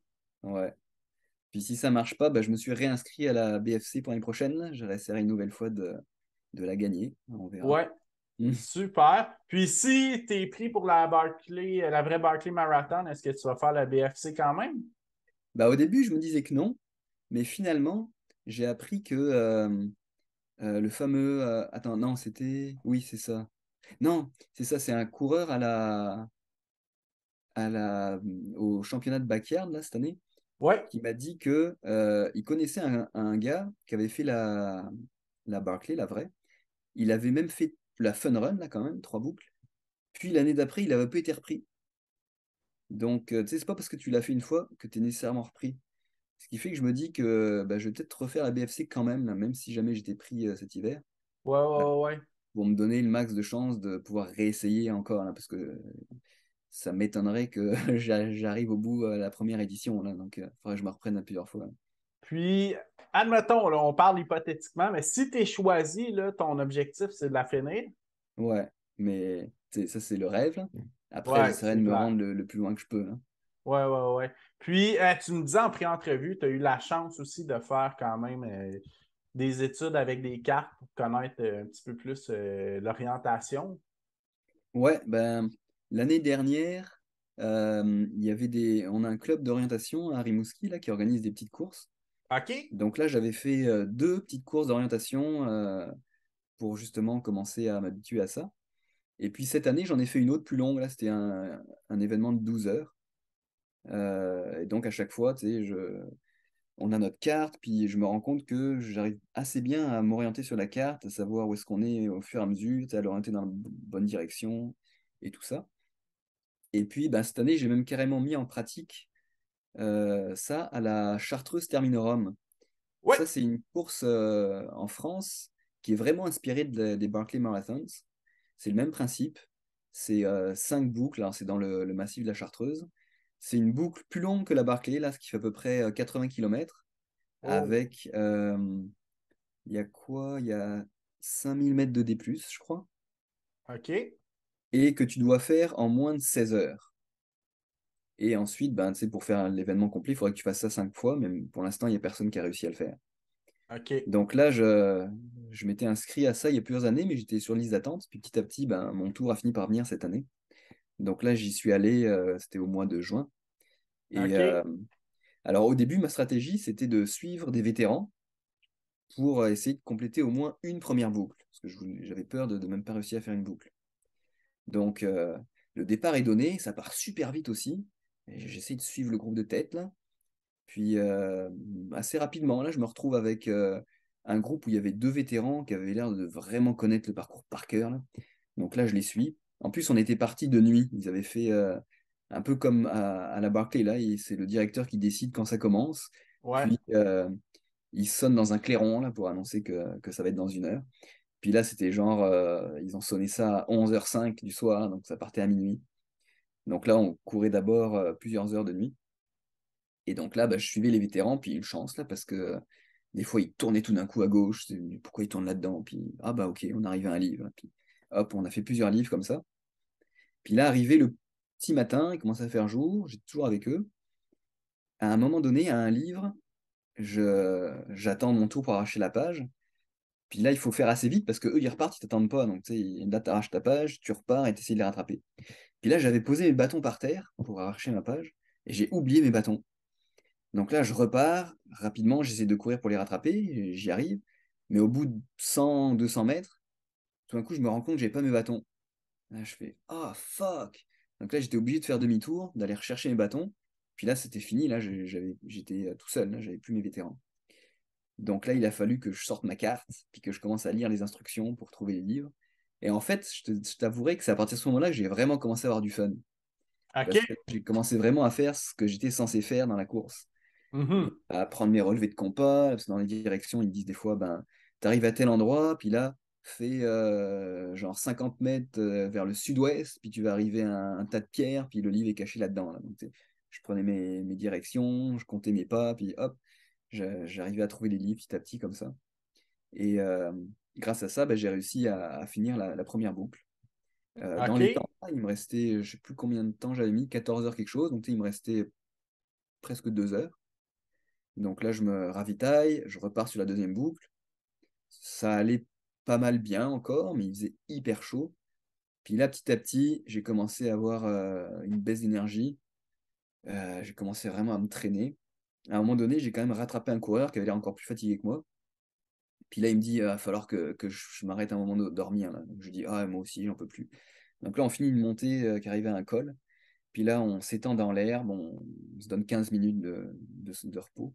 Ouais. Puis si ça marche pas, bah, je me suis réinscrit à la BFC pour l'année prochaine. J'essaierai une nouvelle fois de, la gagner. On verra. Ouais. Hmm. Super. Puis si tu es pris pour la Barclay, la vraie Barclay Marathon, est-ce que tu vas faire la BFC quand même? Bah, au début, je me disais que non. Mais finalement, j'ai appris que euh, euh, le fameux. Euh, attends, non, c'était. Oui, c'est ça. Non, c'est ça, c'est un coureur à la. À la, au championnat de backyard là, cette année, qui m'a dit que euh, il connaissait un, gars qui avait fait la, la Barclay, la vraie. Il avait même fait la Fun Run, là, quand même, trois boucles. Puis l'année d'après, il avait peu été repris. Donc, euh, tu sais, c'est pas parce que tu l'as fait une fois que tu es nécessairement repris. Ce qui fait que je me dis que bah, je vais peut-être refaire la BFC quand même, là, même si jamais j'étais pris euh, cet hiver. Ouais, ouais, ouais. Pour me donner le max de chance de pouvoir réessayer encore, là, parce que ça m'étonnerait que j'arrive au bout de euh, la première édition. Là, donc, il euh, faudrait que je me reprenne à plusieurs fois. Puis, admettons, on parle hypothétiquement, mais si tu es choisi, là, ton objectif, c'est de la finir. Ouais, mais ça, c'est le rêve. Après, ça serait de me rendre le, plus loin que je peux. Hein. Ouais, ouais, ouais. Puis, euh, tu me disais en pré-entrevue, tu as eu la chance aussi de faire quand même des études avec des cartes pour connaître un petit peu plus l'orientation. Ouais, ben, L'année dernière, euh, il y avait des, on a un club d'orientation à Rimouski là, qui organise des petites courses. Ok. Donc là, j'avais fait euh, deux petites courses d'orientation euh, pour justement commencer à m'habituer à ça. Et puis cette année, j'en ai fait une autre plus longue. Là, c'était un, événement de 12 heures. et donc à chaque fois, tu je... on a notre carte, puis je me rends compte que j'arrive assez bien à m'orienter sur la carte, à savoir où est-ce qu'on est au fur et à mesure, à l'orienter dans la bonne direction et tout ça. Et puis, bah, cette année, j'ai même carrément mis en pratique euh, ça à la Chartreuse Terminorum. Ça, c'est une course euh, en France qui est vraiment inspirée de, des Barclay Marathons. C'est le même principe. C'est euh, cinq boucles. C'est dans le, massif de la Chartreuse. C'est une boucle plus longue que la Barclay, là, ce qui fait à peu près 80 km. Avec. Il y a quoi Il y a 5000 mètres de D, je crois. OK et que tu dois faire en moins de 16 heures. Et ensuite, ben, pour faire l'événement complet, il faudrait que tu fasses ça 5 fois, mais pour l'instant, il n'y a personne qui a réussi à le faire. Donc là, je, m'étais inscrit à ça il y a plusieurs années, mais j'étais sur liste d'attente. Puis petit à petit, ben, mon tour a fini par venir cette année. Donc là, j'y suis allé, euh, c'était au mois de juin. Et euh, alors au début, ma stratégie, c'était de suivre des vétérans pour essayer de compléter au moins une première boucle. Parce que j'avais peur de ne même pas réussir à faire une boucle. Donc, euh, le départ est donné, ça part super vite aussi. J'essaie de suivre le groupe de tête, là. Puis, euh, assez rapidement, là, je me retrouve avec euh, un groupe où il y avait deux vétérans qui avaient l'air de vraiment connaître le parcours par cœur. Donc là, je les suis. En plus, on était parti de nuit. Ils avaient fait un peu comme à, la Barclay, là. C'est le directeur qui décide quand ça commence. Puis, il sonne dans un clairon là, pour annoncer que ça va être dans une heure. Puis là, c'était genre, euh, ils ont sonné ça à 11h05 du soir, hein, donc ça partait à minuit. Donc là, on courait d'abord euh, plusieurs heures de nuit. Et donc là, bah, je suivais les vétérans, puis une chance, là, parce que des fois, ils tournaient tout d'un coup à gauche, pourquoi ils tournent là-dedans Puis, ah bah ok, on arrive à un livre. Hein, puis, hop, on a fait plusieurs livres comme ça. Puis là, arrivé le petit matin, il commençait à faire jour, j'étais toujours avec eux. À un moment donné, à un livre, j'attends mon tour pour arracher la page. Puis là, il faut faire assez vite parce que eux, ils repartent, ils t'attendent pas. Donc, tu sais, là, t'arraches ta page, tu repars et t'essayes de les rattraper. Puis là, j'avais posé mes bâtons par terre pour arracher ma page et j'ai oublié mes bâtons. Donc là, je repars rapidement, j'essaie de courir pour les rattraper, j'y arrive. Mais au bout de 100, 200 mètres, tout d'un coup, je me rends compte que j'ai pas mes bâtons. Là, je fais Ah, fuck Donc là, j'étais obligé de faire demi-tour, d'aller rechercher mes bâtons. Puis là, c'était fini. Là, j'étais euh, tout seul. j'avais plus mes vétérans. Donc là, il a fallu que je sorte ma carte, puis que je commence à lire les instructions pour trouver les livres. Et en fait, je t'avouerai que c'est à partir de ce moment-là que j'ai vraiment commencé à avoir du fun. J'ai commencé vraiment à faire ce que j'étais censé faire dans la course. Mmh à prendre mes relevés de compas, parce que dans les directions, ils disent des fois, ben, t'arrives à tel endroit, puis là, fais euh, genre 50 mètres euh, vers le sud-ouest, puis tu vas arriver à un, tas de pierres, puis le livre est caché là-dedans. je prenais mes, mes, directions, je comptais mes pas, puis hop, J'arrivais à trouver des livres petit à petit comme ça. Et euh, grâce à ça, bah, j'ai réussi à, finir la, première boucle. Euh, dans les temps, il me restait, je sais plus combien de temps j'avais mis, 14 heures quelque chose, donc il me restait presque 2 heures. Donc là, je me ravitaille, je repars sur la deuxième boucle. Ça allait pas mal bien encore, mais il faisait hyper chaud. Puis là, petit à petit, j'ai commencé à avoir euh, une baisse d'énergie. j'ai commencé vraiment à me traîner à un moment donné, j'ai quand même rattrapé un coureur qui avait l'air encore plus fatigué que moi. Puis là, il me dit, il «Ah, va falloir que, je m'arrête un moment de dormir. Donc je dis, ah, moi aussi, j'en peux plus. Donc là, on finit une montée euh, qui arrivait à un col. Puis là, on s'étend dans l'air on, se donne 15 minutes de, repos.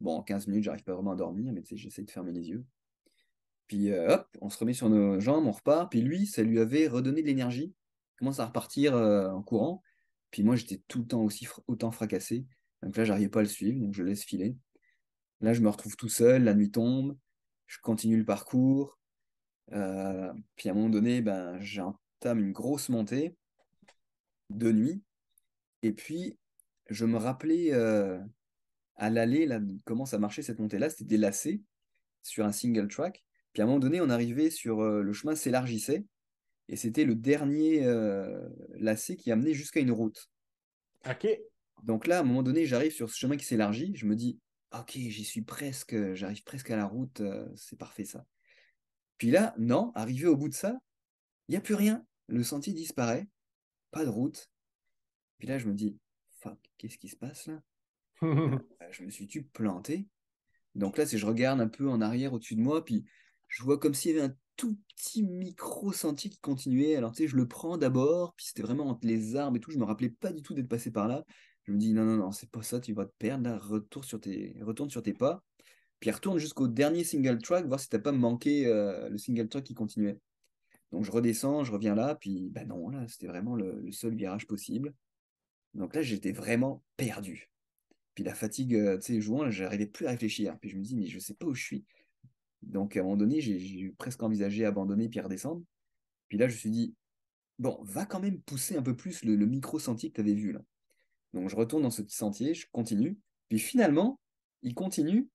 Bon, en 15 minutes, j'arrive pas vraiment à dormir, mais j'essaie de fermer les yeux. Puis euh, hop, on se remet sur nos jambes, on repart. Puis lui, ça lui avait redonné de l'énergie. Commence à repartir euh, en courant. Puis moi, j'étais tout le temps aussi autant fracassé. Donc là, j'arrivais pas à le suivre, donc je laisse filer. Là, je me retrouve tout seul, la nuit tombe, je continue le parcours. Euh, puis à un moment donné, ben, j'entame une grosse montée de nuit. Et puis, je me rappelais euh, à l'aller, comment ça marchait cette montée-là. C'était des lacets sur un single track. Puis à un moment donné, on arrivait sur euh, le chemin s'élargissait. Et c'était le dernier lacet qui amenait jusqu'à une route. Ok. Donc là, à un moment donné, j'arrive sur ce chemin qui s'élargit, je me dis, ok, j'y suis presque, j'arrive presque à la route, euh, c'est parfait ça. Puis là, non, arrivé au bout de ça, il n'y a plus rien, le sentier disparaît, pas de route. Puis là, je me dis, fuck, qu'est-ce qui se passe là euh, Je me suis-tu planté Donc là, si je regarde un peu en arrière au-dessus de moi, puis je vois comme s'il y avait un tout petit micro sentier qui continuait. Alors tu sais, je le prends d'abord, puis c'était vraiment entre les arbres et tout. Je me rappelais pas du tout d'être passé par là. Je me dis, non, non, non, c'est pas ça, tu vas te perdre, là, retourne sur tes, retourne sur tes pas. Puis retourne jusqu'au dernier single track, voir si t'as pas manqué euh, le single track qui continuait. Donc je redescends, je reviens là, puis bah non, là, c'était vraiment le, seul virage possible. Donc là, j'étais vraiment perdu. Puis la fatigue, euh, tu sais, jouant, j'arrivais plus à réfléchir. Puis je me dis, mais je sais pas où je suis. Donc à un moment donné, j'ai presque envisagé abandonner puis redescendre. Puis là, je me suis dit, bon, va quand même pousser un peu plus le, micro sentier que tu avais vu là. Donc je retourne dans ce petit sentier, je continue. Puis finalement, il continue.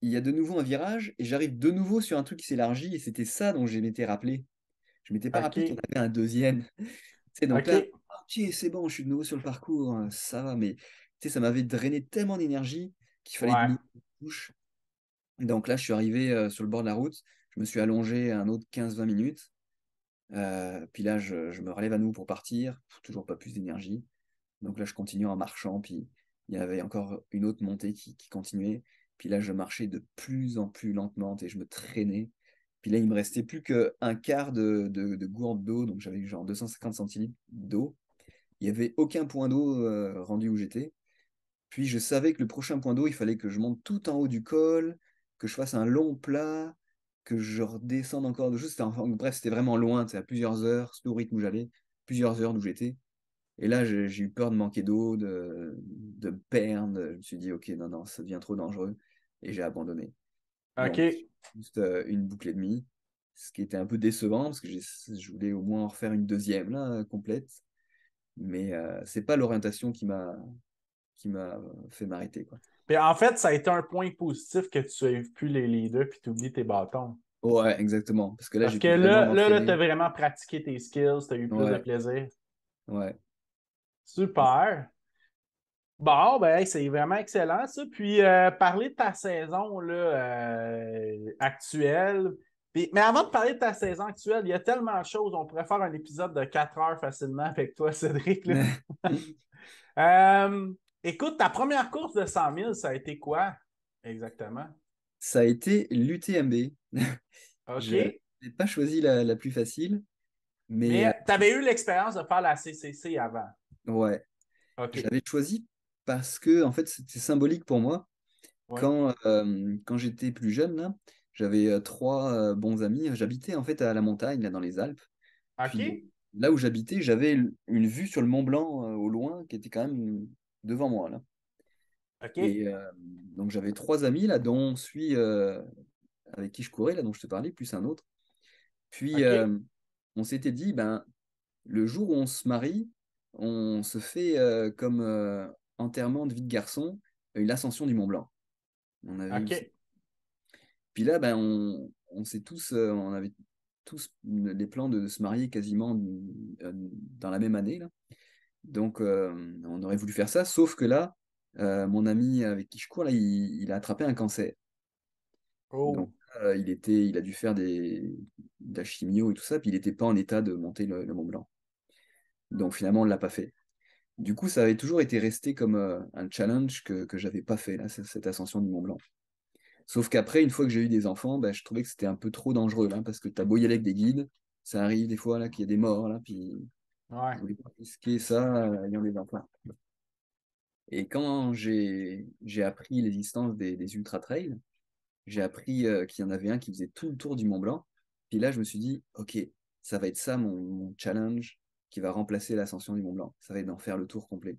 Il y a de nouveau un virage et j'arrive de nouveau sur un truc qui s'élargit et c'était ça dont je m'étais rappelé. Je m'étais pas rappelé qu'il y avait un deuxième. c'est donc c'est bon, je suis de nouveau sur le parcours, hein, ça va, mais ça m'avait drainé tellement d'énergie qu'il fallait une couche. Donc là, je suis arrivé euh, sur le bord de la route, je me suis allongé un autre 15-20 minutes. Euh, puis là, je, je, me relève à nouveau pour partir, toujours pas plus d'énergie. Donc là, je continuais en marchant, puis il y avait encore une autre montée qui, continuait. Puis là, je marchais de plus en plus lentement et je me traînais. Puis là, il me restait plus qu'un quart de, gourde d'eau, donc j'avais genre 250 centilitres d'eau. Il n'y avait aucun point d'eau euh, rendu où j'étais. Puis je savais que le prochain point d'eau, il fallait que je monte tout en haut du col, que je fasse un long plat, que je redescende encore de choses. Enfin, bref, c'était vraiment loin, à plusieurs heures, c'était au rythme où j'allais, plusieurs heures d'où j'étais. Et là, j'ai eu peur de manquer d'eau, de, de me perdre. Je me suis dit, ok, non, non, ça devient trop dangereux. Et j'ai abandonné. Ok. juste une boucle et demie, ce qui était un peu décevant parce que je voulais au moins en refaire une deuxième là, complète. Mais ce c'est pas l'orientation qui m'a qui m'a fait m'arrêter. Mais en fait, ça a été un point positif que tu suives plus les deux puis tu oublies tes bâtons. Ouais, exactement. Parce que là, tu as vraiment pratiqué tes skills, tu as eu plus de plaisir. Ouais. Super. Bon, ben, c'est vraiment excellent, ça. Puis, euh, parler de ta saison là, euh, actuelle. mais avant de parler de ta saison actuelle, il y a tellement de choses. On pourrait faire un épisode de 4 heures facilement avec toi, Cédric. Euh, écoute, ta première course de 100 000, ça a été quoi exactement? Ça a été l'UTMB. OK. Je n'ai pas choisi la, plus facile. Mais, mais tu avais eu l'expérience de faire la CCC avant. Ouais. J'avais choisi parce que en fait c'était symbolique pour moi. Quand, euh, quand j'étais plus jeune, j'avais euh, trois euh, bons amis. J'habitais en fait à la montagne, là dans les Alpes. là où j'habitais, j'avais une vue sur le Mont Blanc au loin qui était quand même devant moi. Là. Et, donc j'avais trois amis là dont suis avec qui je courais, là dont je te parlais, plus un autre. Puis on s'était dit, ben, le jour où on se marie, on se fait euh, comme euh, enterrement de vie de garçon, euh, une ascension du Mont Blanc. On Puis là, ben, on, s'est tous, on avait tous les plans de se marier quasiment dans la même année. Donc, on aurait voulu faire ça, sauf que là, mon ami avec qui je cours, là, il, a attrapé un cancer. Oh. il, était, il a dû faire des, de chimio et tout ça, puis il n'était pas en état de monter le Mont Blanc. Donc finalement, on ne l'a pas fait. Du coup, ça avait toujours été resté comme euh, un challenge que, je j'avais pas fait, là, cette ascension du Mont Blanc. Sauf qu'après, une fois que j'ai eu des enfants, bah, je trouvais que c'était un peu trop dangereux, parce que tu as beau y aller avec des guides, ça arrive des fois qu'il y a des morts, là, puis ouais. risquer ça euh, ayant des enfants. Et quand j'ai appris l'existence des, des ultra-trails, j'ai appris euh, qu'il y en avait un qui faisait tout le tour du Mont Blanc. Puis là, je me suis dit, OK, ça va être ça mon challenge qui va remplacer l'ascension du Mont Blanc. Ça va être d'en faire le tour complet.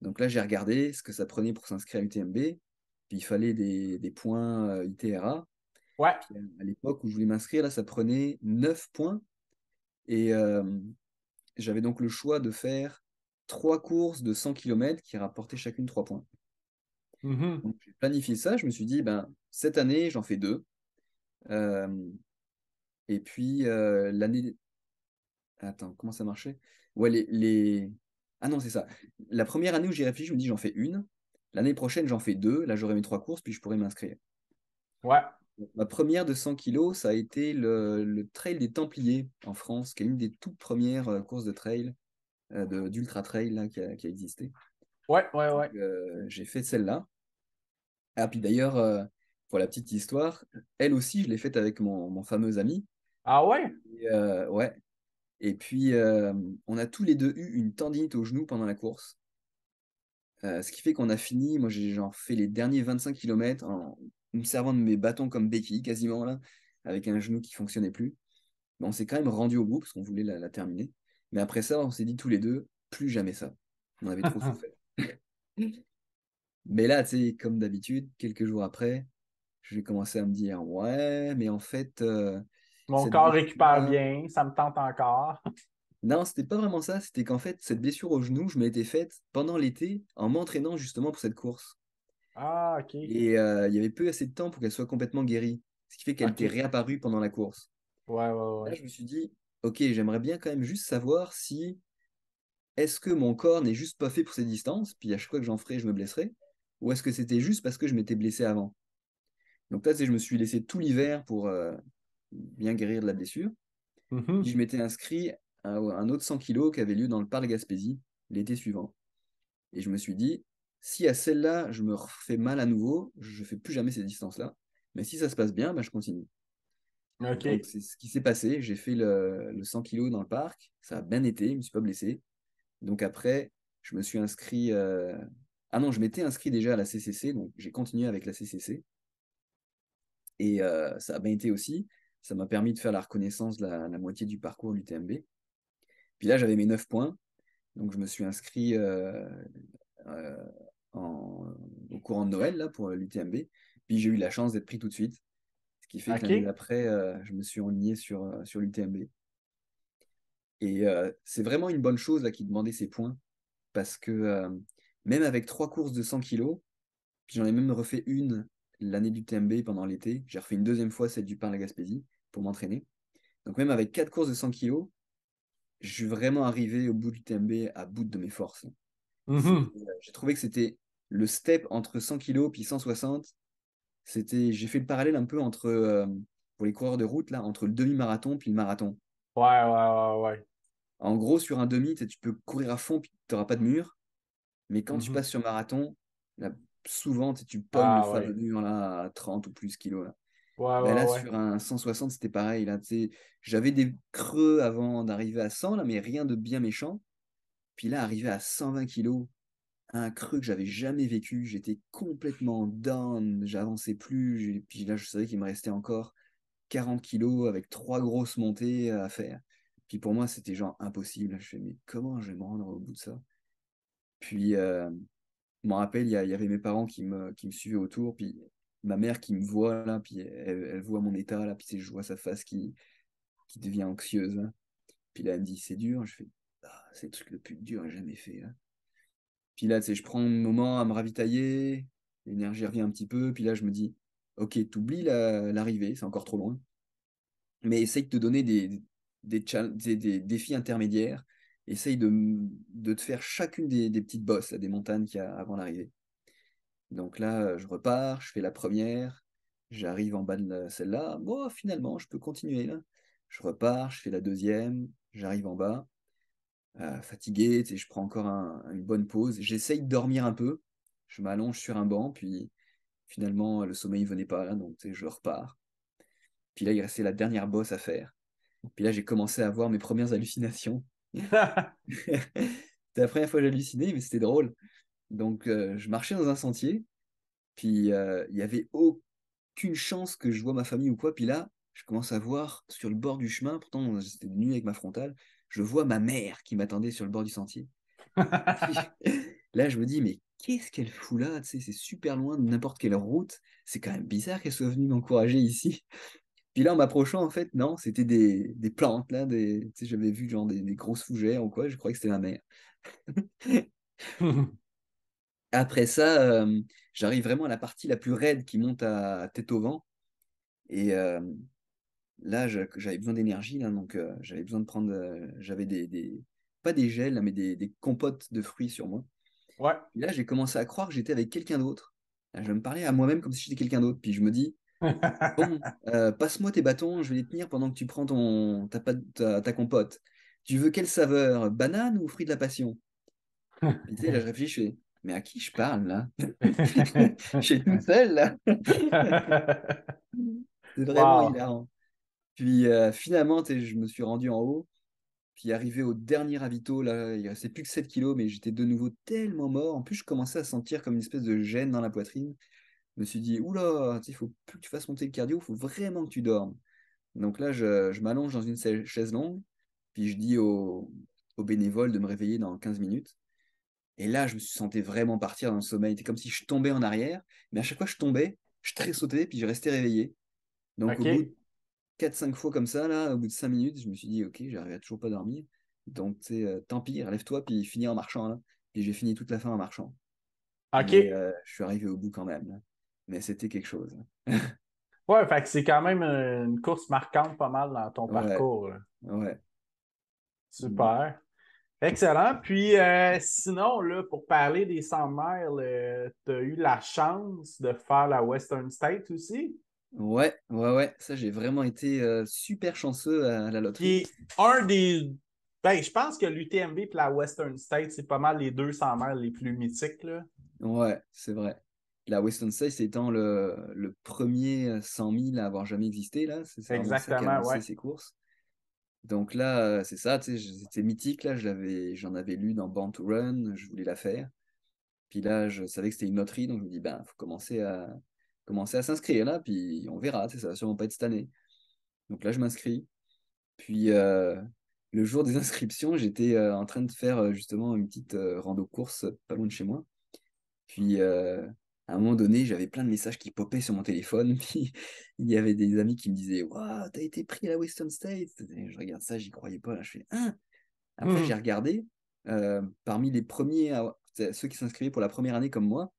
Donc là, j'ai regardé ce que ça prenait pour s'inscrire à UTMB. Puis il fallait des, points euh, ITRA. Ouais. Euh, à l'époque où je voulais m'inscrire, là, ça prenait 9 points. Et euh, j'avais donc le choix de faire trois courses de 100 km qui rapportaient chacune 3 points. Mm-hmm. Donc j'ai planifié ça. Je me suis dit, ben, cette année, j'en fais deux. et puis l'année Attends, comment ça marchait Ouais, les, les... Ah non, c'est ça. La première année où j'y réfléchis, je me dis j'en fais une. L'année prochaine, j'en fais deux. Là, j'aurai mes trois courses, puis je pourrai m'inscrire. Ouais. Ma première de 100 kilos, ça a été le, le, Trail des Templiers en France, qui est une des toutes premières euh, courses de trail, euh, d'ultra trail qui, a, existé. Ouais, ouais, ouais. Euh, j'ai fait celle-là. Ah, puis d'ailleurs, pour la petite histoire, elle aussi, je l'ai faite avec mon, mon fameux ami. Ah ouais Ouais, et puis, on a tous les deux eu une tendinite au genou pendant la course. ce qui fait qu'on a fini, moi j'ai genre fait les derniers 25 km en me servant de mes bâtons comme béquilles quasiment là, avec un genou qui fonctionnait plus. on s'est quand même rendu au bout parce qu'on voulait la, terminer. Mais après ça, on s'est dit tous les deux, plus jamais ça. On avait trop souffert. mais là, c'est comme d'habitude, quelques jours après, je vais commencer à me dire, ouais, mais en fait, mon corps récupère bien, ça me tente encore. non, c'était pas vraiment ça. C'était qu'en fait, cette blessure au genou, je m'étais faite pendant l'été en m'entraînant justement pour cette course. Ah, ok. Et euh, il y avait peu assez de temps pour qu'elle soit complètement guérie. Ce qui fait qu'elle était réapparue pendant la course. Ouais, ouais, ouais. Là, je me suis dit, ok, j'aimerais bien quand même juste savoir si est-ce que mon corps n'est juste pas fait pour ces distances, puis à chaque fois que j'en ferai, je me blesserai, ou est-ce que c'était juste parce que je m'étais blessé avant Donc là, je me suis laissé tout l'hiver pour, euh, bien guérir de la blessure. Mm-hmm. je m'étais inscrit à un autre 100 kg qui avait lieu dans le parc Gaspésie l'été suivant. Et je me suis dit, si à celle-là, je me refais mal à nouveau, je ne fais plus jamais ces distances-là. Mais si ça se passe bien, ben je continue. C'est ce qui s'est passé. J'ai fait le, 100 kg dans le parc. Ça a bien été. Je ne me suis pas blessé. Donc après, je me suis inscrit. Euh, ah non, je m'étais inscrit déjà à la CCC. Donc j'ai continué avec la CCC. Et euh, ça a bien été aussi. Ça m'a permis de faire la reconnaissance de la, moitié du parcours de l'UTMB. Puis là, j'avais mes 9 points. Donc, je me suis inscrit euh, euh, au courant de Noël pour l'UTMB. Puis j'ai eu la chance d'être pris tout de suite. Ce qui fait que l'année euh, je me suis enligné sur, sur l'UTMB. Et c'est vraiment une bonne chose qui demandait ces points. Parce que même avec trois courses de 100 kilos, puis j'en ai même refait une l'année du TMB pendant l'été, j'ai refait une deuxième fois celle du pain la Gaspésie pour m'entraîner. Donc même avec quatre courses de 100 kg, je suis vraiment arrivé au bout du TMB à bout de mes forces. Mhm. Euh, j'ai trouvé que c'était le step entre 100 kg puis 160. C'était, j'ai fait le parallèle un peu entre euh, pour les coureurs de route là, entre le demi-marathon puis le marathon. Ouais, ouais, ouais, En gros, sur un demi, tu peux courir à fond puis tu n'auras pas de mur. Mais quand tu mhm. passes sur marathon, la souvent, tu, le ah, fameux là, à 30 ou plus kilos. Là, là sur un 160, c'était pareil. Là, j'avais des creux avant d'arriver à 100, là, mais rien de bien méchant. Puis là, arrivé à 120 kilos, un creux que j'avais jamais vécu, j'étais complètement down, j'avançais plus. Puis là, je savais qu'il me restait encore 40 kilos avec trois grosses montées à faire. Puis pour moi, c'était genre impossible. Je fais, mais comment je vais me rendre au bout de ça Puis. Euh, je me rappelle, il y, avait mes parents qui me, suivaient autour, puis ma mère qui me voit là, puis elle, voit mon état là, puis je vois sa face qui, devient anxieuse. Hein. Puis là, elle me dit c'est dur. Je fais ah, c'est le truc le plus dur jamais fait. Hein. Puis là, je prends un moment à me ravitailler, l'énergie revient un petit peu, puis là, je me dis ok, t'oublies l'arrivée, c'est encore trop loin, mais essaye de te donner des, des défis intermédiaires essaye de, te faire chacune des, petites bosses, des montagnes qu'il y a avant l'arrivée. Donc là, euh, je repars, je fais la première, j'arrive en bas de celle-là. Bon, finalement, je peux continuer là. Je repars, je fais la deuxième, j'arrive en bas. Euh, fatigué, je prends encore une bonne pause. J'essaye de dormir un peu. Je m'allonge sur un banc, puis finalement, le sommeil ne venait pas là, donc je repars. Puis là, il restait la dernière bosse à faire. Puis là, j'ai commencé à avoir mes premières hallucinations. C'était la première fois que j'hallucinais, mais c'était drôle. Donc, euh, je marchais dans un sentier, puis euh, il y n'y avait aucune chance que je vois ma famille ou quoi. Puis là, je commence à voir sur le bord du chemin, pourtant j'étais nu nuit avec ma frontale, je vois ma mère qui m'attendait sur le bord du sentier. là, je me dis, mais qu'est-ce qu'elle fout là C'est super loin de n'importe quelle route. C'est quand même bizarre qu'elle soit venue m'encourager ici. Puis là, en m'approchant, en fait, non, c'était des, plantes, là, des, j'avais vu genre des, grosses fougères ou quoi, je croyais que c'était ma mère. Après ça, j'arrive vraiment à la partie la plus raide qui monte à, tête au vent. Et là, j'avais besoin d'énergie, donc j'avais besoin de prendre, j'avais des, pas des gels, mais des, compotes de fruits sur moi. Ouais. là, j'ai commencé à croire que j'étais avec quelqu'un d'autre. Je me parlais à moi-même comme si j'étais quelqu'un d'autre. Puis je me dis, Bon, euh, passe-moi tes bâtons, je vais les tenir pendant que tu prends ton, ta, compote. Tu veux quelle saveur Banane ou fruit de la passion là, je réfléchis, mais à qui je parle, là Je suis toute seule, là C'est vraiment hilarant. Puis euh, finalement, je me suis rendu en haut. Puis arrivé au dernier ravito, là, il restait plus que 7 kilos, mais j'étais de nouveau tellement mort. En plus, je commençais à sentir comme une espèce de gêne dans la poitrine je me suis dit, oula, il faut plus que tu fasses monter le cardio, il faut vraiment que tu dormes. Donc là, je, m'allonge dans une chaise longue, puis je dis aux, bénévoles de me réveiller dans 15 minutes. Et là, je me suis sentais vraiment partir dans le sommeil. C'était comme si je tombais en arrière, mais à chaque fois je tombais, je tressautais, puis je restais réveillé. Donc au bout de 4-5 fois comme ça, là, au bout de 5 minutes, je me suis dit, ok, j'arrive à toujours pas dormir. Donc, euh, tant pis, relève-toi, puis finis en marchant. Là. Puis j'ai fini toute la fin en marchant. Ok. Euh, je suis arrivé au bout quand même mais c'était quelque chose. ouais, fait c'est quand même une course marquante pas mal dans ton parcours. Ouais. Super. Excellent. Puis euh, sinon, là, pour parler des 100 miles, euh, tu as eu la chance de faire la Western State aussi. Ouais, ouais, ouais. Ça, j'ai vraiment été euh, super chanceux à la loterie. un des. Ben, je pense que l'UTMB et la Western State, c'est pas mal les deux 200 miles les plus mythiques. Là. Ouais, c'est vrai la Western States étant le, premier 100 000 à avoir jamais existé, là, c'est ça Exactement, ses courses. Donc là, euh, c'est ça, c'était mythique, là, j'en avais lu dans Born to Run, je voulais la faire. Puis là, je savais que c'était une loterie, donc je me dis, ben, faut commencer à commencer à s'inscrire là, puis on verra, ça va sûrement pas être cette année. Donc là, je m'inscris. Puis euh, le jour des inscriptions, j'étais euh, en train de faire justement une petite rando course pas loin de chez moi. Puis à un moment donné, j'avais plein de messages qui popaient sur mon téléphone. il y avait des amis qui me disaient Waouh, t'as été pris à la Western State. je regarde ça, j'y croyais pas. Là, je fais hein Après, j'ai mmh. regardé. Euh, parmi les premiers, ceux qui s'inscrivaient pour la première année comme moi,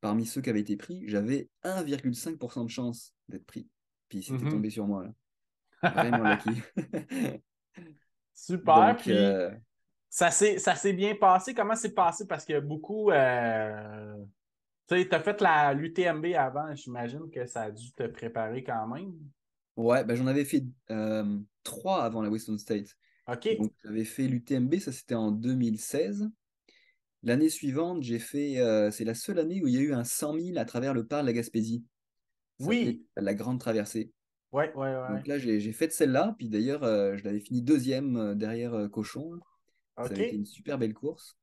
parmi ceux qui avaient été pris, j'avais 1,5% de chance d'être pris. Puis c'était mmh tombé sur moi. Vraiment lucky. Super. Euh ça s'est bien passé. Comment s'est passé? Parce que beaucoup. Euh, tu sais, as fait la, l'UTMB avant, j'imagine que ça a dû te préparer quand même. Ouais, ben j'en avais fait euh, trois avant la Western State. OK. Donc, j'avais fait l'UTMB, ça c'était en 2016. L'année suivante, j'ai fait. Euh, c'est la seule année où il y a eu un 100 000 à travers le parc de la Gaspésie. oui. La grande traversée. Ouais, ouais, ouais. Donc là, j'ai, fait celle-là. Puis d'ailleurs, euh, je l'avais fini deuxième derrière Cochon. Ça a été une super belle course.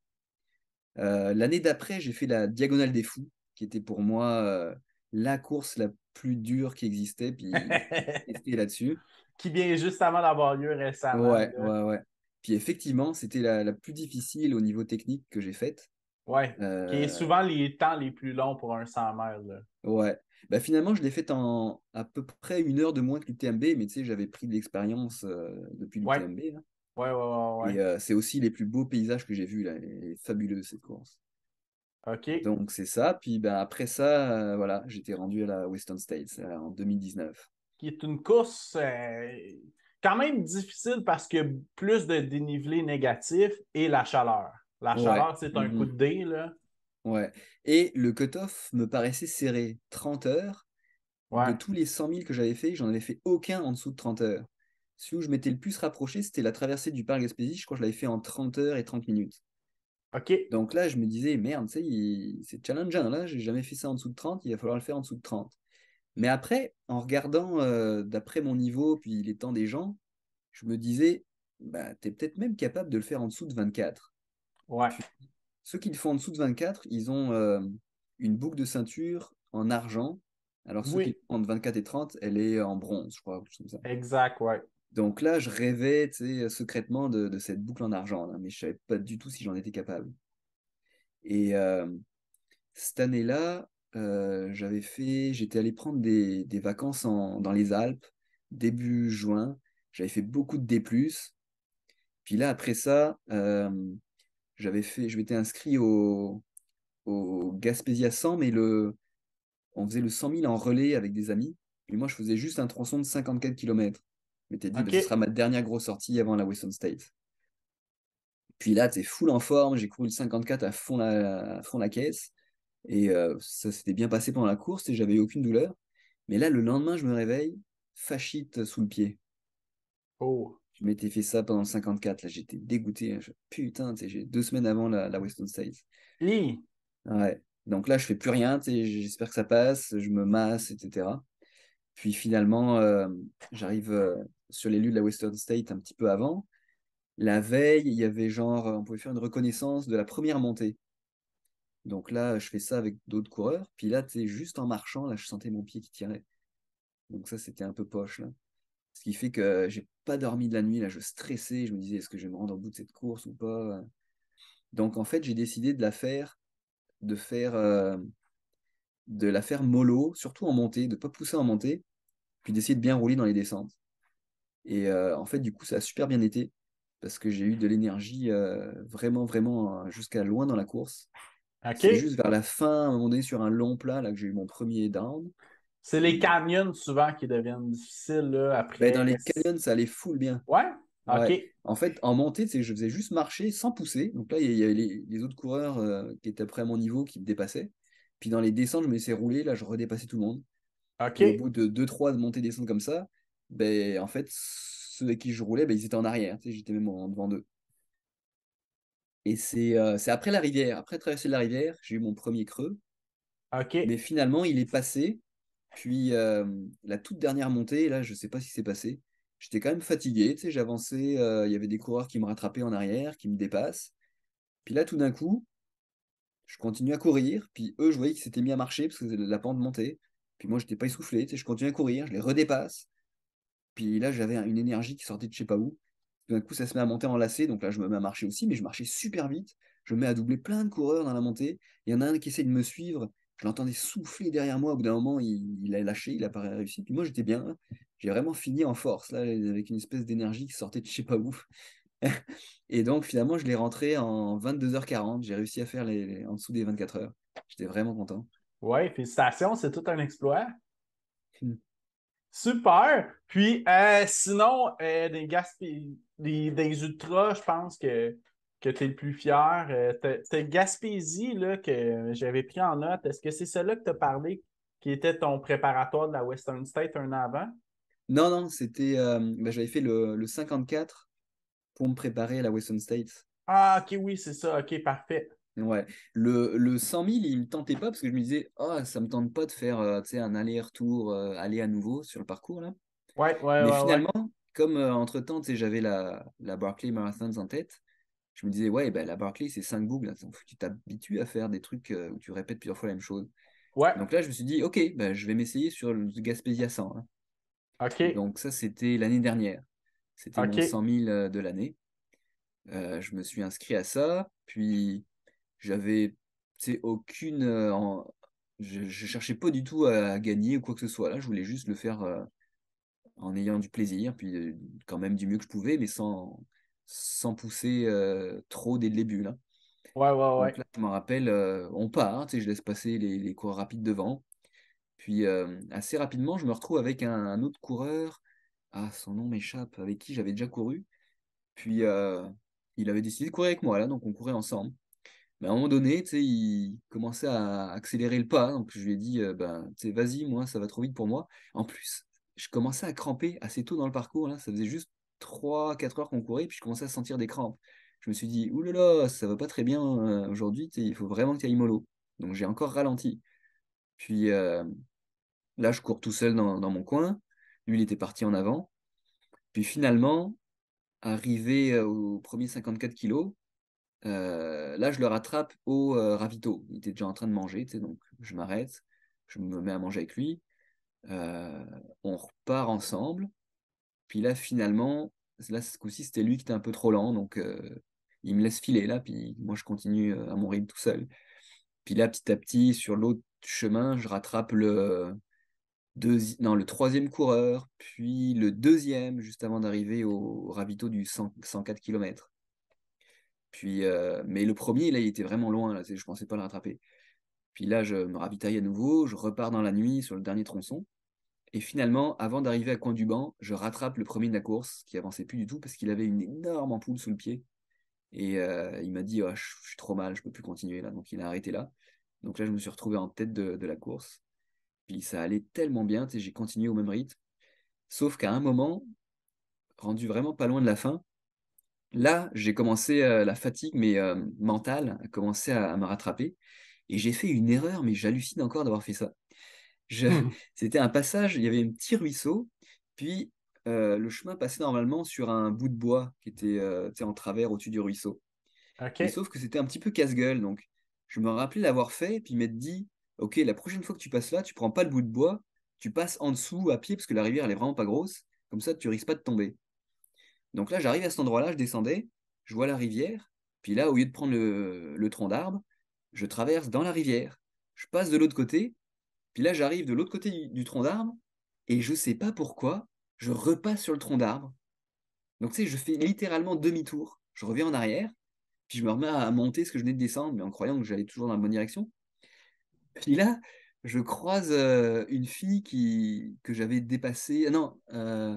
L'année d'après, j'ai fait la Diagonale des Fous qui était pour moi euh, la course la plus dure qui existait, puis là-dessus. Qui vient juste avant d'avoir lieu récemment. Ouais, ouais, ouais. Puis effectivement, c'était la, plus difficile au niveau technique que j'ai faite. Ouais, euh, qui est souvent les temps les plus longs pour un 100 mètres. Ouais. Bah, finalement, je l'ai faite en à peu près une heure de moins que l'UTMB, mais tu sais, j'avais pris de l'expérience euh, depuis l'UTMB. TMB hein. ouais. ouais, ouais, ouais, Et c'est aussi les plus beaux paysages que j'ai vus, là. fabuleux fabuleux, cette course. Donc c'est ça. Puis ben, après ça, euh, voilà, j'étais rendu à la Western States euh, en 2019. Qui est une course euh, quand même difficile parce que plus de dénivelé négatif et la chaleur. La chaleur, c'est un mm-hmm. coup de dé. Là. Ouais. Et le cutoff me paraissait serré. 30 heures. De tous les 100 000 que j'avais fait, j'en avais fait aucun en dessous de 30 heures. Celui où je m'étais le plus rapproché, c'était la traversée du parc Gaspésie. Je crois que je l'avais fait en 30 heures et 30 minutes. Donc là, je me disais, merde, il... c'est challengeant. Là, j'ai jamais fait ça en dessous de 30, il va falloir le faire en dessous de 30. Mais après, en regardant euh, d'après mon niveau, puis les temps des gens, je me disais, bah, tu es peut-être même capable de le faire en dessous de 24. Ouais. ceux qui le font en dessous de 24, ils ont euh, une boucle de ceinture en argent. Alors, ceux oui. qui font entre 24 et 30, elle est en bronze, je crois. Exact, ouais. Donc là, je rêvais secrètement de, cette boucle en argent, mais je ne savais pas du tout si j'en étais capable. Et cette année-là, j'avais fait, j'étais allé prendre des, vacances dans les Alpes, début juin. J'avais fait beaucoup de D+. Puis là, après ça, j'avais fait, je m'étais inscrit au, au Gaspésia 100, mais le, on faisait le 100 000 en relais avec des amis. Et moi, je faisais juste un tronçon de 54 km m'étais dit, que bah, ce sera ma dernière grosse sortie avant la Western State. Puis là, tu es full en forme, j'ai couru le 54 à fond la, fond la caisse. Et euh, ça s'était bien passé pendant la course et j'avais aucune douleur. Mais là, le lendemain, je me réveille, fascite sous le pied. Oh. Je m'étais fait ça pendant le 54, là, j'étais dégoûté. Hein. Putain, tu j'ai deux semaines avant la, Western States. Oui. Ouais. Donc là, je fais plus rien, j'espère que ça passe, je me masse, etc. Puis finalement, euh, j'arrive euh, sur les lieux de la Western State un petit peu avant. La veille, il y avait genre, on pouvait faire une reconnaissance de la première montée. Donc là, je fais ça avec d'autres coureurs. Puis là, tu juste en marchant, là, je sentais mon pied qui tirait. Donc ça, c'était un peu poche, là. Ce qui fait que j'ai pas dormi de la nuit, là, je stressais, je me disais, est-ce que je vais me rendre au bout de cette course ou pas Donc en fait, j'ai décidé de la faire, de faire, euh, de la faire mollo, surtout en montée, de pas pousser en montée, puis d'essayer de bien rouler dans les descentes. Et euh, en fait, du coup, ça a super bien été parce que j'ai eu de l'énergie euh, vraiment, vraiment euh, jusqu'à loin dans la course. C'est juste vers la fin, à un moment donné, sur un long plat, là, que j'ai eu mon premier down. C'est les canyons souvent qui deviennent difficiles là, après. Ben, dans les canyons, ça allait foule bien. Ouais. OK. En fait, en montée, je faisais juste marcher sans pousser. Donc là, il y avait les, autres coureurs qui étaient après à mon niveau qui me dépassaient. Puis dans les descentes, je me laissais rouler. Là, je redépassais tout le monde. au bout de 2-3 de montée-descente comme ça, ben, en fait, ceux avec qui je roulais, ben, ils étaient en arrière. J'étais même devant d'eux. Et euh, c'est après la rivière, après traverser la rivière, j'ai eu mon premier creux. Ah, Mais finalement, il est passé. Puis la toute dernière montée, là, je ne sais pas si c'est passé. J'étais quand même fatigué. Tu sais, j'avançais. Euh, il y avait des coureurs qui me rattrapaient en arrière, qui me dépassent. Puis là, tout d'un coup, je continue à courir. Puis eux, je voyais qu'ils s'étaient mis à marcher parce que la pente montait. Puis moi, j'étais pas essoufflé. Tu sais, je continue à courir, je les redépasse. Puis là, j'avais une énergie qui sortait de je sais pas où. D'un coup, ça se met à monter en lacet. Donc là, je me mets à marcher aussi, mais je marchais super vite. Je me mets à doubler plein de coureurs dans la montée. Il y en a un qui essaie de me suivre. Je l'entendais souffler derrière moi. Au bout d'un moment, il, a lâché, il a pas réussi. Puis moi, j'étais bien. J'ai vraiment fini en force, là, avec une espèce d'énergie qui sortait de je sais pas où. Et donc, finalement, je l'ai rentré en 22h40. J'ai réussi à faire les, en dessous des 24 heures. J'étais vraiment content. Ouais, félicitations, c'est tout un exploit. Hmm. Super. Puis euh, sinon, euh, des, des, ultras, je pense que, que tu es le plus fier. c'est euh, Gaspésie là, que j'avais pris en note. Est-ce que c'est celle-là que tu as parlé qui était ton préparatoire de la Western State un an avant? Non, non, c'était. Ben, j'avais fait le, le 54 pour me préparer à la Western State. Ah, ok, oui, c'est ça. Ok, parfait. Ouais, le, le 100 000, il me tentait pas parce que je me disais, ah, oh, ça me tente pas de faire euh, un aller-retour, euh, aller à nouveau sur le parcours là. Ouais, ouais, Mais finalement, comme euh, entre-temps, j'avais la, la Barclay Marathons en tête, je me disais, ouais, ben, la Barclay, c'est 5 boucles, tu t'habitues à faire des trucs où tu répètes plusieurs fois la même chose. Ouais. Donc là, je me suis dit, ok, ben, je vais m'essayer sur le Gaspésia 100. Hein. Ok. Donc ça, c'était l'année dernière. C'était mon 100 000 de l'année. je me suis inscrit à ça, puis j'avais aucune. Euh, je, je, cherchais pas du tout à gagner ou quoi que ce soit. Là, je voulais juste le faire euh, en ayant du plaisir, puis euh, quand même du mieux que je pouvais, mais sans, sans pousser trop dès le début. Là. Ouais, ouais, ouais. je me rappelle, on part, je laisse passer les, les coureurs rapides devant. Puis assez rapidement, je me retrouve avec un, autre coureur. Ah, son nom m'échappe, avec qui j'avais déjà couru. Puis il avait décidé de courir avec moi, là, donc on courait ensemble mais à un moment donné, tu sais, il commençait à accélérer le pas. Donc, je lui ai dit, ben, tu vas-y, moi, ça va trop vite pour moi. En plus, je commençais à cramper assez tôt dans le parcours. Là. Ça faisait juste 3-4 heures qu'on courait, puis je commençais à sentir des crampes. Je me suis dit, oulala, ça va pas très bien aujourd'hui, il faut vraiment que tu ailles mollo. Donc, j'ai encore ralenti. Puis là, je cours tout seul dans, mon coin. Lui, il était parti en avant. Puis finalement, arrivé au premier 54 kilos, euh, là, je le rattrape au euh, ravito. Il était déjà en train de manger, donc je m'arrête, je me mets à manger avec lui. Euh, on repart ensemble. Puis là, finalement, là, ce coup-ci, c'était lui qui était un peu trop lent, donc il me laisse filer là, puis moi, je continue à mon rythme tout seul. Puis là, petit à petit, sur l'autre chemin, je rattrape le, non, le troisième coureur, puis le deuxième, juste avant d'arriver au ravito du 104 km. Puis, euh, mais le premier, là, il était vraiment loin. je ne pensais pas le rattraper. Puis là, je me ravitaille à nouveau. Je repars dans la nuit sur le dernier tronçon. Et finalement, avant d'arriver à coin du banc, je rattrape le premier de la course qui avançait plus du tout parce qu'il avait une énorme ampoule sous le pied. Et euh, il m'a dit oh, je, suis trop mal, je peux plus continuer là. Donc il a arrêté là. Donc là, je me suis retrouvé en tête de, de la course. Puis ça allait tellement bien, j'ai continué au même rythme. Sauf qu'à un moment, rendu vraiment pas loin de la fin, là, j'ai commencé euh, la fatigue, mais euh, mentale, a commencé à, me rattraper. Et j'ai fait une erreur, mais j'hallucine encore d'avoir fait ça. Mmh. C'était un passage, il y avait un petit ruisseau, puis euh, le chemin passait normalement sur un bout de bois qui était en travers au-dessus du ruisseau. sauf que c'était un petit peu casse-gueule, donc je me rappelais l'avoir fait, puis m'être dit, ok, la prochaine fois que tu passes là, tu prends pas le bout de bois, tu passes en dessous à pied parce que la rivière n'est vraiment pas grosse, comme ça tu risques pas de tomber. Donc là, j'arrive à cet endroit-là, je descendais, je vois la rivière, puis là, au lieu de prendre le, tronc d'arbre, je traverse dans la rivière, je passe de l'autre côté, puis là, j'arrive de l'autre côté du, tronc d'arbre, et je sais pas pourquoi, je repasse sur le tronc d'arbre. Donc tu sais, je fais littéralement demi-tour, je reviens en arrière, puis je me remets à monter ce que je venais de descendre, mais en croyant que j'allais toujours dans la bonne direction. Puis là, je croise euh, une fille qui, que j'avais dépassée. Ah non, euh,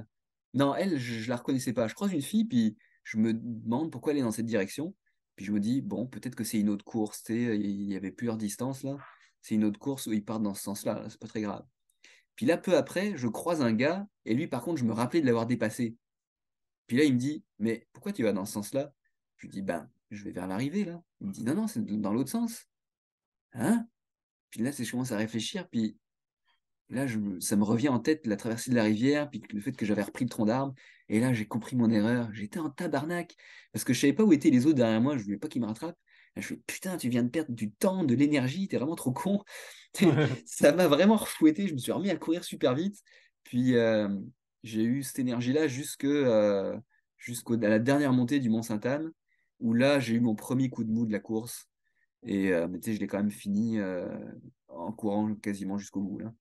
non, elle, je, la reconnaissais pas. Je croise une fille, puis je me demande pourquoi elle est dans cette direction. Puis je me dis, bon, peut-être que c'est une autre course. Il y avait plusieurs distances là. C'est une autre course où ils partent dans ce sens-là. C'est pas très grave. Puis là, peu après, je croise un gars, et lui, par contre, je me rappelais de l'avoir dépassé. Puis là, il me dit, mais pourquoi tu vas dans ce sens-là Je lui dis, ben, je vais vers l'arrivée, là. Il me dit, non, non, c'est dans l'autre sens. Hein Puis là, c'est je commence à réfléchir, puis là, ça me revient en tête la traversée de la rivière, puis le fait que j'avais repris le tronc d'arbre. Et là, j'ai compris mon erreur. J'étais en tabarnak parce que je savais pas où étaient les autres derrière moi. Je voulais pas qu'ils me rattrapent. je fais putain, tu viens de perdre du temps, de l'énergie. T'es vraiment trop con. ça m'a vraiment refouetté. Je me suis remis à courir super vite. Puis euh, j'ai eu cette énergie-là jusque euh, jusqu'à la dernière montée du Mont Sainte-Anne, où là, j'ai eu mon premier coup de mou de la course. Et euh, je l'ai quand même fini euh, en courant quasiment jusqu'au bout. Là.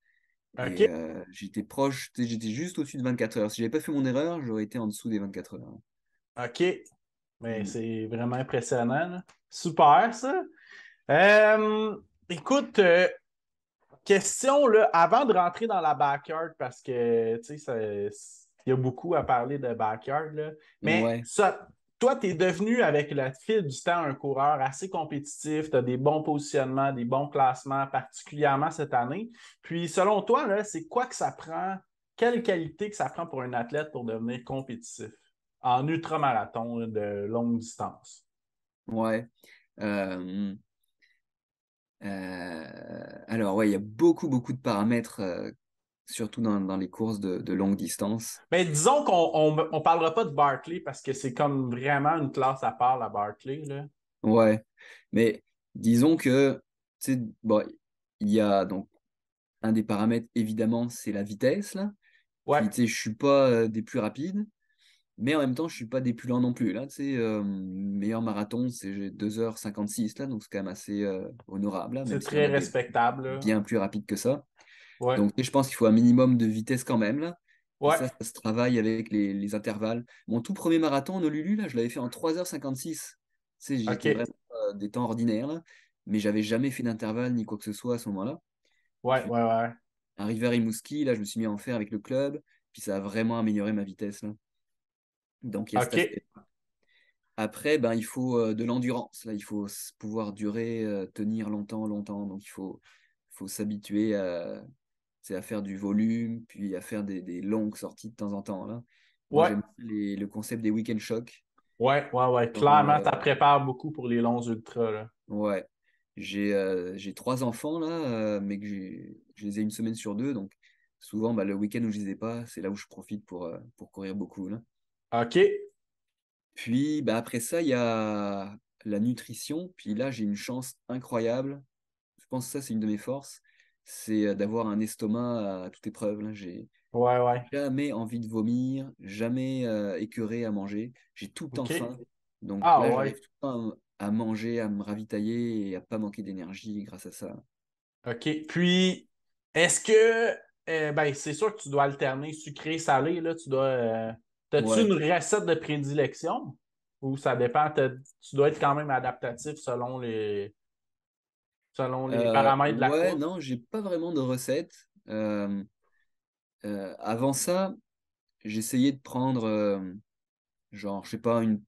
Euh, j'étais proche, j'étais juste au-dessus de 24 heures. Si j'avais pas fait mon erreur, j'aurais été en dessous des 24 heures. OK. Mais mm. c'est vraiment impressionnant. Super, ça. écoute, euh, question, là, avant de rentrer dans la backyard, parce que, il y a beaucoup à parler de backyard, là, mais ça, toi, tu es devenu avec la fil du temps un coureur assez compétitif, tu as des bons positionnements, des bons classements, particulièrement cette année. Puis selon toi, c'est quoi que ça prend, quelle qualité que ça prend pour un athlète pour devenir compétitif en ultramarathon de longue distance? Oui. Euh, euh, alors, oui, il y a beaucoup, beaucoup de paramètres euh, surtout dans, dans, les courses de, de longue distance. Mais disons qu'on ne parlera pas de Barclay parce que c'est comme vraiment une classe à part, la Barclay. Là. Ouais, mais disons que, bon, il y a donc un des paramètres, évidemment, c'est la vitesse. Là. Ouais. je ne suis pas euh, des plus rapides, mais en même temps, je ne suis pas des plus lents non plus. Là, euh, meilleur marathon, c'est 2h56, là, donc c'est quand même assez euh, honorable. C'est très respectable. Bien plus rapide que ça. Donc, je pense qu'il faut un minimum de vitesse quand même. Là. Ça, ça, se travaille avec les, intervalles. Mon tout premier marathon en Olulu, là, je l'avais fait en 3h56. C'est euh, des temps ordinaires, là, mais j'avais jamais fait d'intervalle ni quoi que ce soit à ce moment-là. Ouais, ouais, ouais. Arrivé à Rimouski, là, je me suis mis à en faire avec le club, puis ça a vraiment amélioré ma vitesse. Là. Donc, Après, ben, il faut euh, de l'endurance. Là, il faut pouvoir durer, euh, tenir longtemps, longtemps. Donc, il faut, faut s'habituer à, c'est à faire du volume, puis à faire des, des longues sorties de temps en temps. Là. le concept des week-end shocks. Ouais, ouais, ouais. Clairement, euh, ça euh... prépare beaucoup pour les longs ultras. Ouais. Euh, j'ai trois enfants, là, euh, mais que je les ai une semaine sur deux. Donc, souvent, bah, le week-end où je les ai pas, c'est là où je profite pour, pour courir beaucoup. Là. OK. Puis, bah, après ça, il y a la nutrition. Puis là, j'ai une chance incroyable. Je pense que ça, c'est une de mes forces c'est euh, d'avoir un estomac à toute épreuve. Là, j'ai jamais envie de vomir, jamais euh, écœuré à manger. J'ai tout le temps faim. Donc ah, j'arrive tout le temps à, manger, à me ravitailler et à pas manquer d'énergie grâce à ça. OK. Puis, est-ce que. Eh, ben, c'est sûr que tu dois alterner sucré-salé. Là, tu dois. Euh, tu une recette de prédilection? Ou ça dépend, tu dois être quand même adaptatif selon les, selon les euh, paramètres de la Ouais, non, j'ai pas vraiment de recette. Euh, euh, avant ça, j'essayais de prendre, genre, je sais pas, une,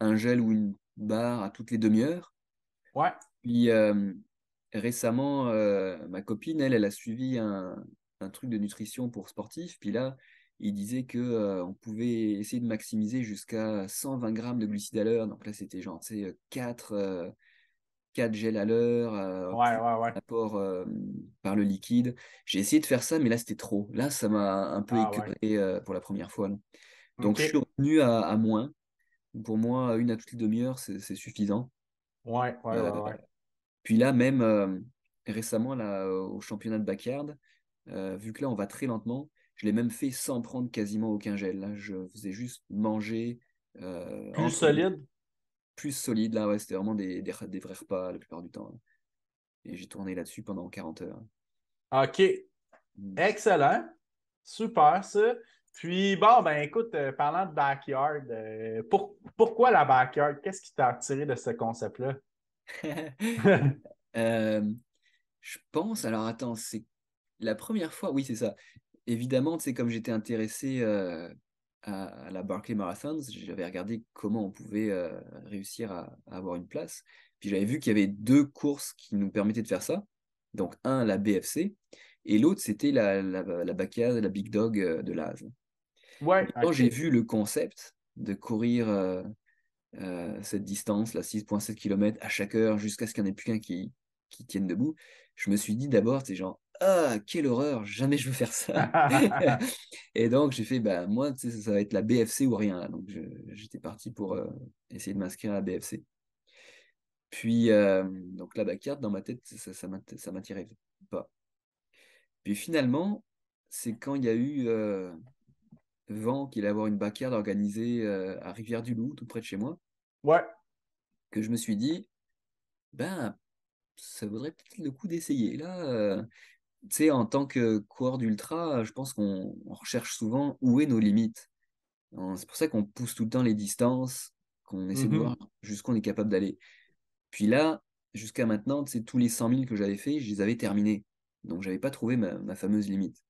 un gel ou une barre à toutes les demi-heures. Ouais. Puis récemment, ma copine, elle, elle a suivi un, truc de nutrition pour sportifs. Puis là, il disait que on pouvait essayer de maximiser jusqu'à 120 grammes de glucides à l'heure. Donc là, c'était genre, tu sais, 4, 4 gels à l'heure, euh, euh, par le liquide. J'ai essayé de faire ça, mais là, c'était trop. Là, ça m'a un peu ah, euh, pour la première fois. Donc, je suis revenu à, moins. Pour moi, une à toutes les demi-heures, c'est suffisant. Ouais, Puis là, même récemment, là, au championnat de backyard, vu que là, on va très lentement, je l'ai même fait sans prendre quasiment aucun gel. Là. Je faisais juste manger. Plus solide plus solide. Là, ouais, c'était vraiment des, des, vrais repas la plupart du temps. Hein. Et j'ai tourné là-dessus pendant 40 heures. OK. Mmh. Excellent. Super, ça. Puis, bon, ben écoute, euh, parlant de backyard, euh, pourquoi la backyard? Qu'est-ce qui t'a attiré de ce concept-là? Euh, je pense, alors attends, c'est la première fois, oui, c'est ça. Évidemment, tu sais, comme j'étais intéressé à, la Barclay Marathons, j'avais regardé comment on pouvait euh, réussir à, avoir une place. Puis j'avais vu qu'il y avait deux courses qui nous permettaient de faire ça. Donc un, la BFC, et l'autre, c'était la, la, la Bacchia, la Big Dog euh, de l'Az. Ouais, quand j'ai vu le concept de courir euh, cette distance, la 6,7 km à chaque heure, jusqu'à ce qu'il n'y en ait plus qu'un qui, qui tienne debout, je me suis dit d'abord, c'est genre, ah, quelle horreur, jamais je veux faire ça. et donc, j'ai fait, bah, moi, ça, va être la BFC ou rien. Donc, j'étais parti pour euh, essayer de m'inscrire à la BFC. Puis, euh, donc, la backyard, dans ma tête, ça, ça, m'attirait pas. Puis, finalement, c'est quand il y a eu euh, vent qu'il allait avoir une backyard organisée à Rivière-du-Loup, tout près de chez moi. Ouais. Que je me suis dit, ben, ça vaudrait peut-être le coup d'essayer. Là, tu en tant que coureur d'ultra, je pense qu'on recherche souvent où est nos limites. Hein, c'est pour ça qu'on pousse tout le temps les distances, qu'on essaie de mmh voir jusqu'où on est capable d'aller. Puis là, jusqu'à maintenant, c'est tous les 100 000 que j'avais fait, je les avais terminés. Donc, n'avais pas trouvé ma, fameuse limite.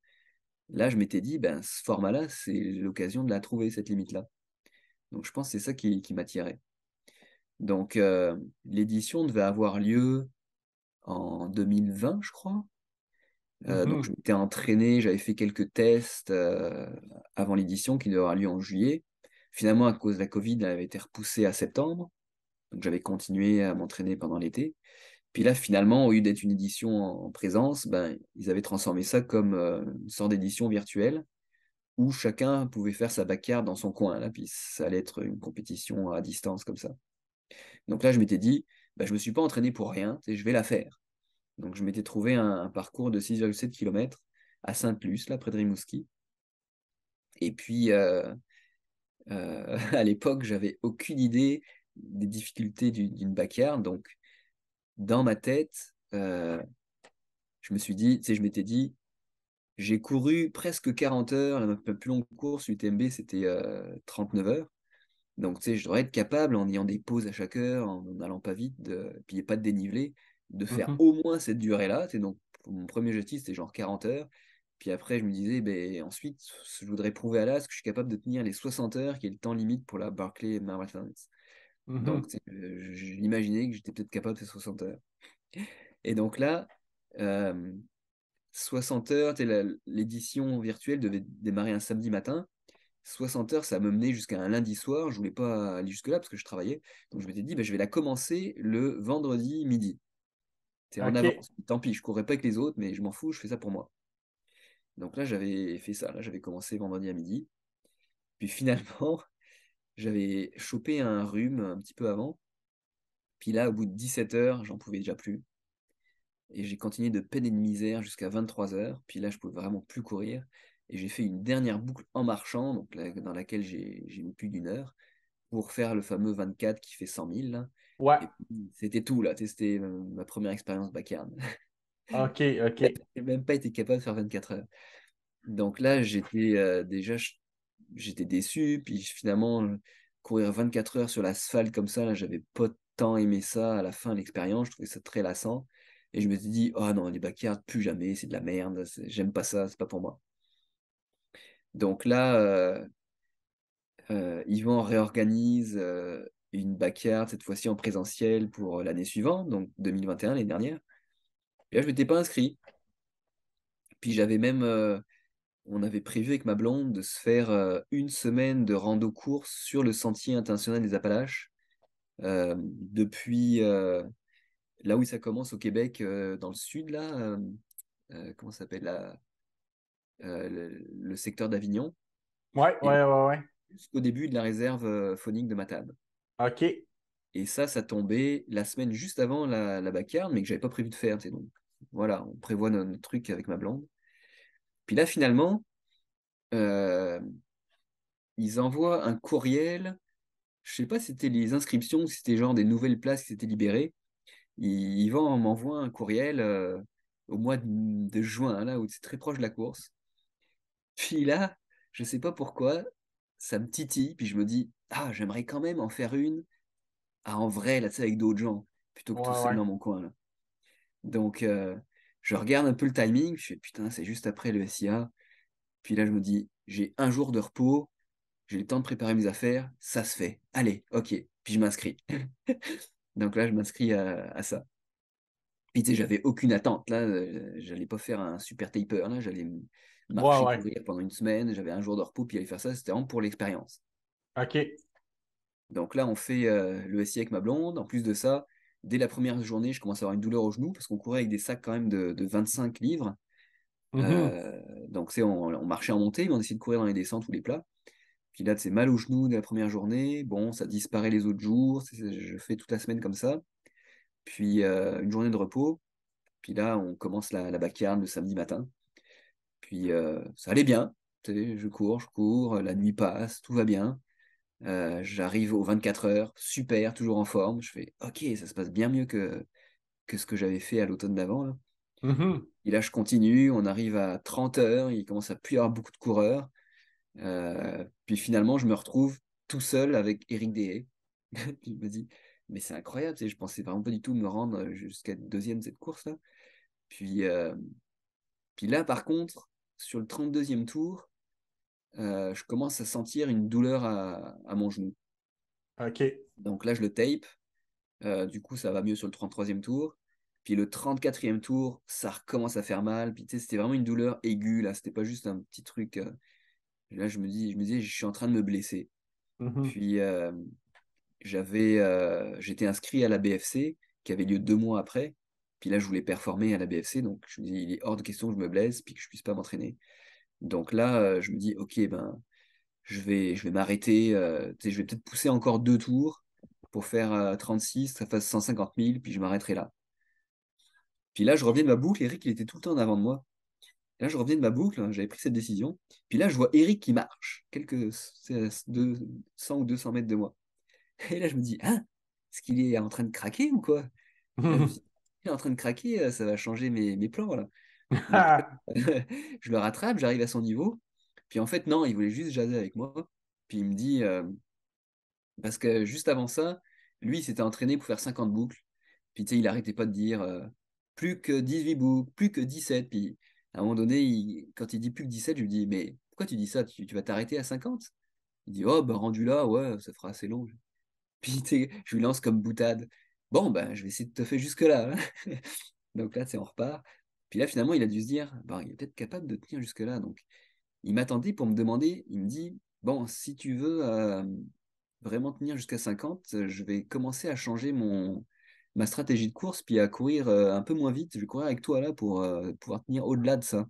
Là, je m'étais dit, ben, ce format-là, c'est l'occasion de la trouver, cette limite-là. Donc, je pense que c'est ça qui, m'attirait. Donc, euh, l'édition devait avoir lieu en 2020, je crois. Euh, donc, mmh je m'étais entraîné, j'avais fait quelques tests euh, avant l'édition qui devait avoir lieu en juillet. Finalement, à cause de la Covid, elle avait été repoussée à septembre. Donc, j'avais continué à m'entraîner pendant l'été. Puis là, finalement, au lieu d'être une édition en présence, ben, ils avaient transformé ça comme euh, une sorte d'édition virtuelle où chacun pouvait faire sa backyard dans son coin. puis ça allait être une compétition à distance comme ça. Donc là, je m'étais dit, ben, je ne me suis pas entraîné pour rien, je vais la faire. Donc, je m'étais trouvé un, parcours de 6,7 km à Sainte-Luce, là, près de Rimouski. Et puis, euh, euh, à l'époque, j'avais aucune idée des difficultés d'une backyard. Donc, dans ma tête, euh, je me suis dit, tu sais, je m'étais dit, j'ai couru presque 40 heures, la plus longue course UTMB, c'était 39 heures. Donc, tu sais, je devrais être capable, en ayant des pauses à chaque heure, en n'allant pas vite, de... puis pas de dénivelé, de mmh faire au moins cette durée-là. donc mon premier objectif, c'était genre 40 heures. Puis après, je me disais, ben, ensuite, je voudrais prouver à l'AS que je suis capable de tenir les 60 heures, qui est le temps limite pour la Barclay Marathon. Mmh donc, euh, j'imaginais que j'étais peut-être capable de faire 60 heures. Et donc là, 60 heures, l'édition virtuelle devait démarrer un samedi matin. 60 heures, ça me menait jusqu'à un lundi soir. Je voulais pas aller jusque-là parce que je travaillais. Donc je m'étais dit, je vais la commencer le vendredi midi. C'est en avance. Tant pis, je courais pas avec les autres, mais je m'en fous, je fais ça pour moi. Donc là, j'avais fait ça. Là, j'avais commencé vendredi à midi. Puis finalement, j'avais chopé un rhume un petit peu avant. Puis là, au bout de 17 heures, j'en pouvais déjà plus. Et j'ai continué de peine et de misère jusqu'à 23 heures. Puis là, je pouvais vraiment plus courir. Et j'ai fait une dernière boucle en marchant, dans laquelle j'ai mis plus d'une heure, pour faire le fameux 24 qui fait 100 000. C'était tout, là. C'était ma première expérience backyard. Ok, ok. J'ai même pas été capable de faire 24 heures. Donc là, j'étais euh, déjà j'étais déçu. Puis finalement, courir 24 heures sur l'asphalte comme ça, j'avais pas tant aimé ça à la fin l'expérience. Je trouvais ça très lassant. Et je me suis dit, oh non, les backyards, plus jamais, c'est de la merde. J'aime pas ça, c'est pas pour moi. Donc là, euh, euh Yvan réorganise euh, une backyard, cette fois-ci en présentiel pour euh, l'année suivante, donc 2021, l'année dernière. Et là, je ne m'étais pas inscrit. Puis j'avais même. Euh, on avait prévu avec ma blonde de se faire euh, une semaine de rando course sur le sentier international des Appalaches. depuis là où ça commence au Québec, dans le sud, là. comment ça s'appelle là le, secteur d'Avignon. Ouais, ouais, ouais, ouais. Jusqu'au début de la réserve phonique de Matane. OK. Et ça, ça tombait la semaine juste avant la, la mais que j'avais pas prévu de faire. Donc, voilà, on prévoit notre truc avec ma blonde. Puis là, finalement, euh, ils envoient un courriel. Je sais pas si c'était les inscriptions ou si c'était genre des nouvelles places qui s'étaient libérées. Yvan m'envoie un courriel euh, au mois de, juin, là où c'est très proche de la course. Puis là, je sais pas pourquoi, ça me titille, puis je me dis, ah, j'aimerais quand même en faire une ah, en vrai, là, avec d'autres gens, plutôt que tout seul dans mon coin. Donc, euh, je regarde un peu le timing, je fais putain, c'est juste après le SIA. Puis là, je me dis, j'ai un jour de repos, j'ai le temps de préparer mes affaires, ça se fait. Allez, ok, puis je m'inscris. Donc là, je m'inscris à, ça. Puis tu sais, j'avais aucune attente. Là, euh, j'allais pas faire un super taper. Là, j'allais marcher pendant une semaine. J'avais un jour de repos, puis aller faire ça. C'était vraiment pour l'expérience. Ok. Donc là, on fait euh, le SI avec ma blonde. En plus de ça, dès la première journée, je commence à avoir une douleur au genou parce qu'on courait avec des sacs quand même de, 25 livres. Mmh euh, donc, c'est on, marchait en montée, mais on essayait de courir dans les descentes ou les plats. Puis là, c'est mal au genou dès la première journée. Bon, ça disparaît les autres jours. Je fais toute la semaine comme ça. Puis euh, une journée de repos. Puis là, on commence la, la backyard le samedi matin. Puis ça allait bien. Je cours, je cours, la nuit passe, tout va bien. J'arrive aux 24 heures, super, toujours en forme. Je fais OK, ça se passe bien mieux que, que ce que j'avais fait à l'automne d'avant. Mmh Et là, je continue, on arrive à 30 heures, il commence à plus avoir beaucoup de coureurs. puis finalement, je me retrouve tout seul avec Eric D il me dit Mais c'est incroyable, je pensais vraiment pas du tout me rendre jusqu'à deuxième cette course-là. Puis, puis là, par contre, sur le 32e tour, euh, je commence à sentir une douleur à, à, mon genou. Ok. Donc là, je le tape. Euh, du coup, ça va mieux sur le 33e tour. Puis le 34e tour, ça recommence à faire mal. Puis tu sais, c'était vraiment une douleur aiguë. Là, c'était pas juste un petit truc. Euh, là, je me dis, je me disais, je suis en train de me blesser. Mm-hmm. Puis j'avais, j'étais inscrit à la BFC qui avait lieu deux mois après. Puis là, je voulais performer à la BFC, donc je me dis, il est hors de question que je me blesse, puis que je puisse pas m'entraîner. Donc là, euh, je me dis, ok, ben, je vais, je vais m'arrêter, euh, je vais peut-être pousser encore deux tours pour faire 36, euh, ça fasse 150 000, puis je m'arrêterai là. Puis là, je reviens de ma boucle, Eric, il était tout le temps en avant de moi. là, je reviens de ma boucle, hein, j'avais pris cette décision. Puis là, je vois Eric qui marche, quelques 100 ou 200 mètres de moi. Et là, je me dis, hein, est-ce qu'il est en train de craquer ou quoi Il est en train de craquer, ça va changer mes, plans. voilà. » Ah. je le rattrape, j'arrive à son niveau. Puis en fait, non, il voulait juste jaser avec moi. Puis il me dit, euh, parce que juste avant ça, lui, il s'était entraîné pour faire 50 boucles. Puis il n'arrêtait pas de dire euh, plus que 18 boucles, plus que 17. Puis à un moment donné, quand il dit plus que 17, je lui dis, mais pourquoi tu dis ça tu, vas t'arrêter à 50 Il dit, oh, ben rendu là, ouais, ça fera assez long. Puis je lui lance comme boutade, bon, ben, je vais essayer de te faire jusque-là. Hein. Donc là, tu sais, on repart. Puis là, finalement, il a dû se dire, bah, il est peut-être capable de tenir jusque-là. Donc, il m'attendait pour me demander, il me dit, bon, si tu veux euh, vraiment tenir jusqu'à 50, euh, je vais commencer à changer mon, ma stratégie de course, puis à courir euh, un peu moins vite. Je vais courir avec toi là pour pouvoir tenir au-delà de ça.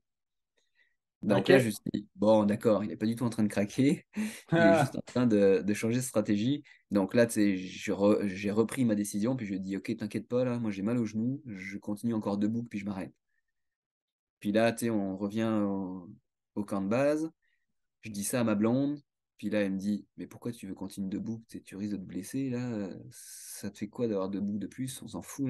Donc là, je me suis dit, bon, d'accord, il n'est pas du tout en train de craquer, il est ah. juste en train de, changer de stratégie. Donc là, j'ai repris ma décision, puis je lui dis, ok, t'inquiète pas, là, moi j'ai mal au genou, je continue encore debout, puis je m'arrête. Puis là, tu on revient au, camp de base. Je dis ça à ma blonde. Puis là, elle me dit Mais pourquoi tu veux continuer debout Tu risques de te blesser, là. Ça te fait quoi d'avoir debout de plus On s'en fout,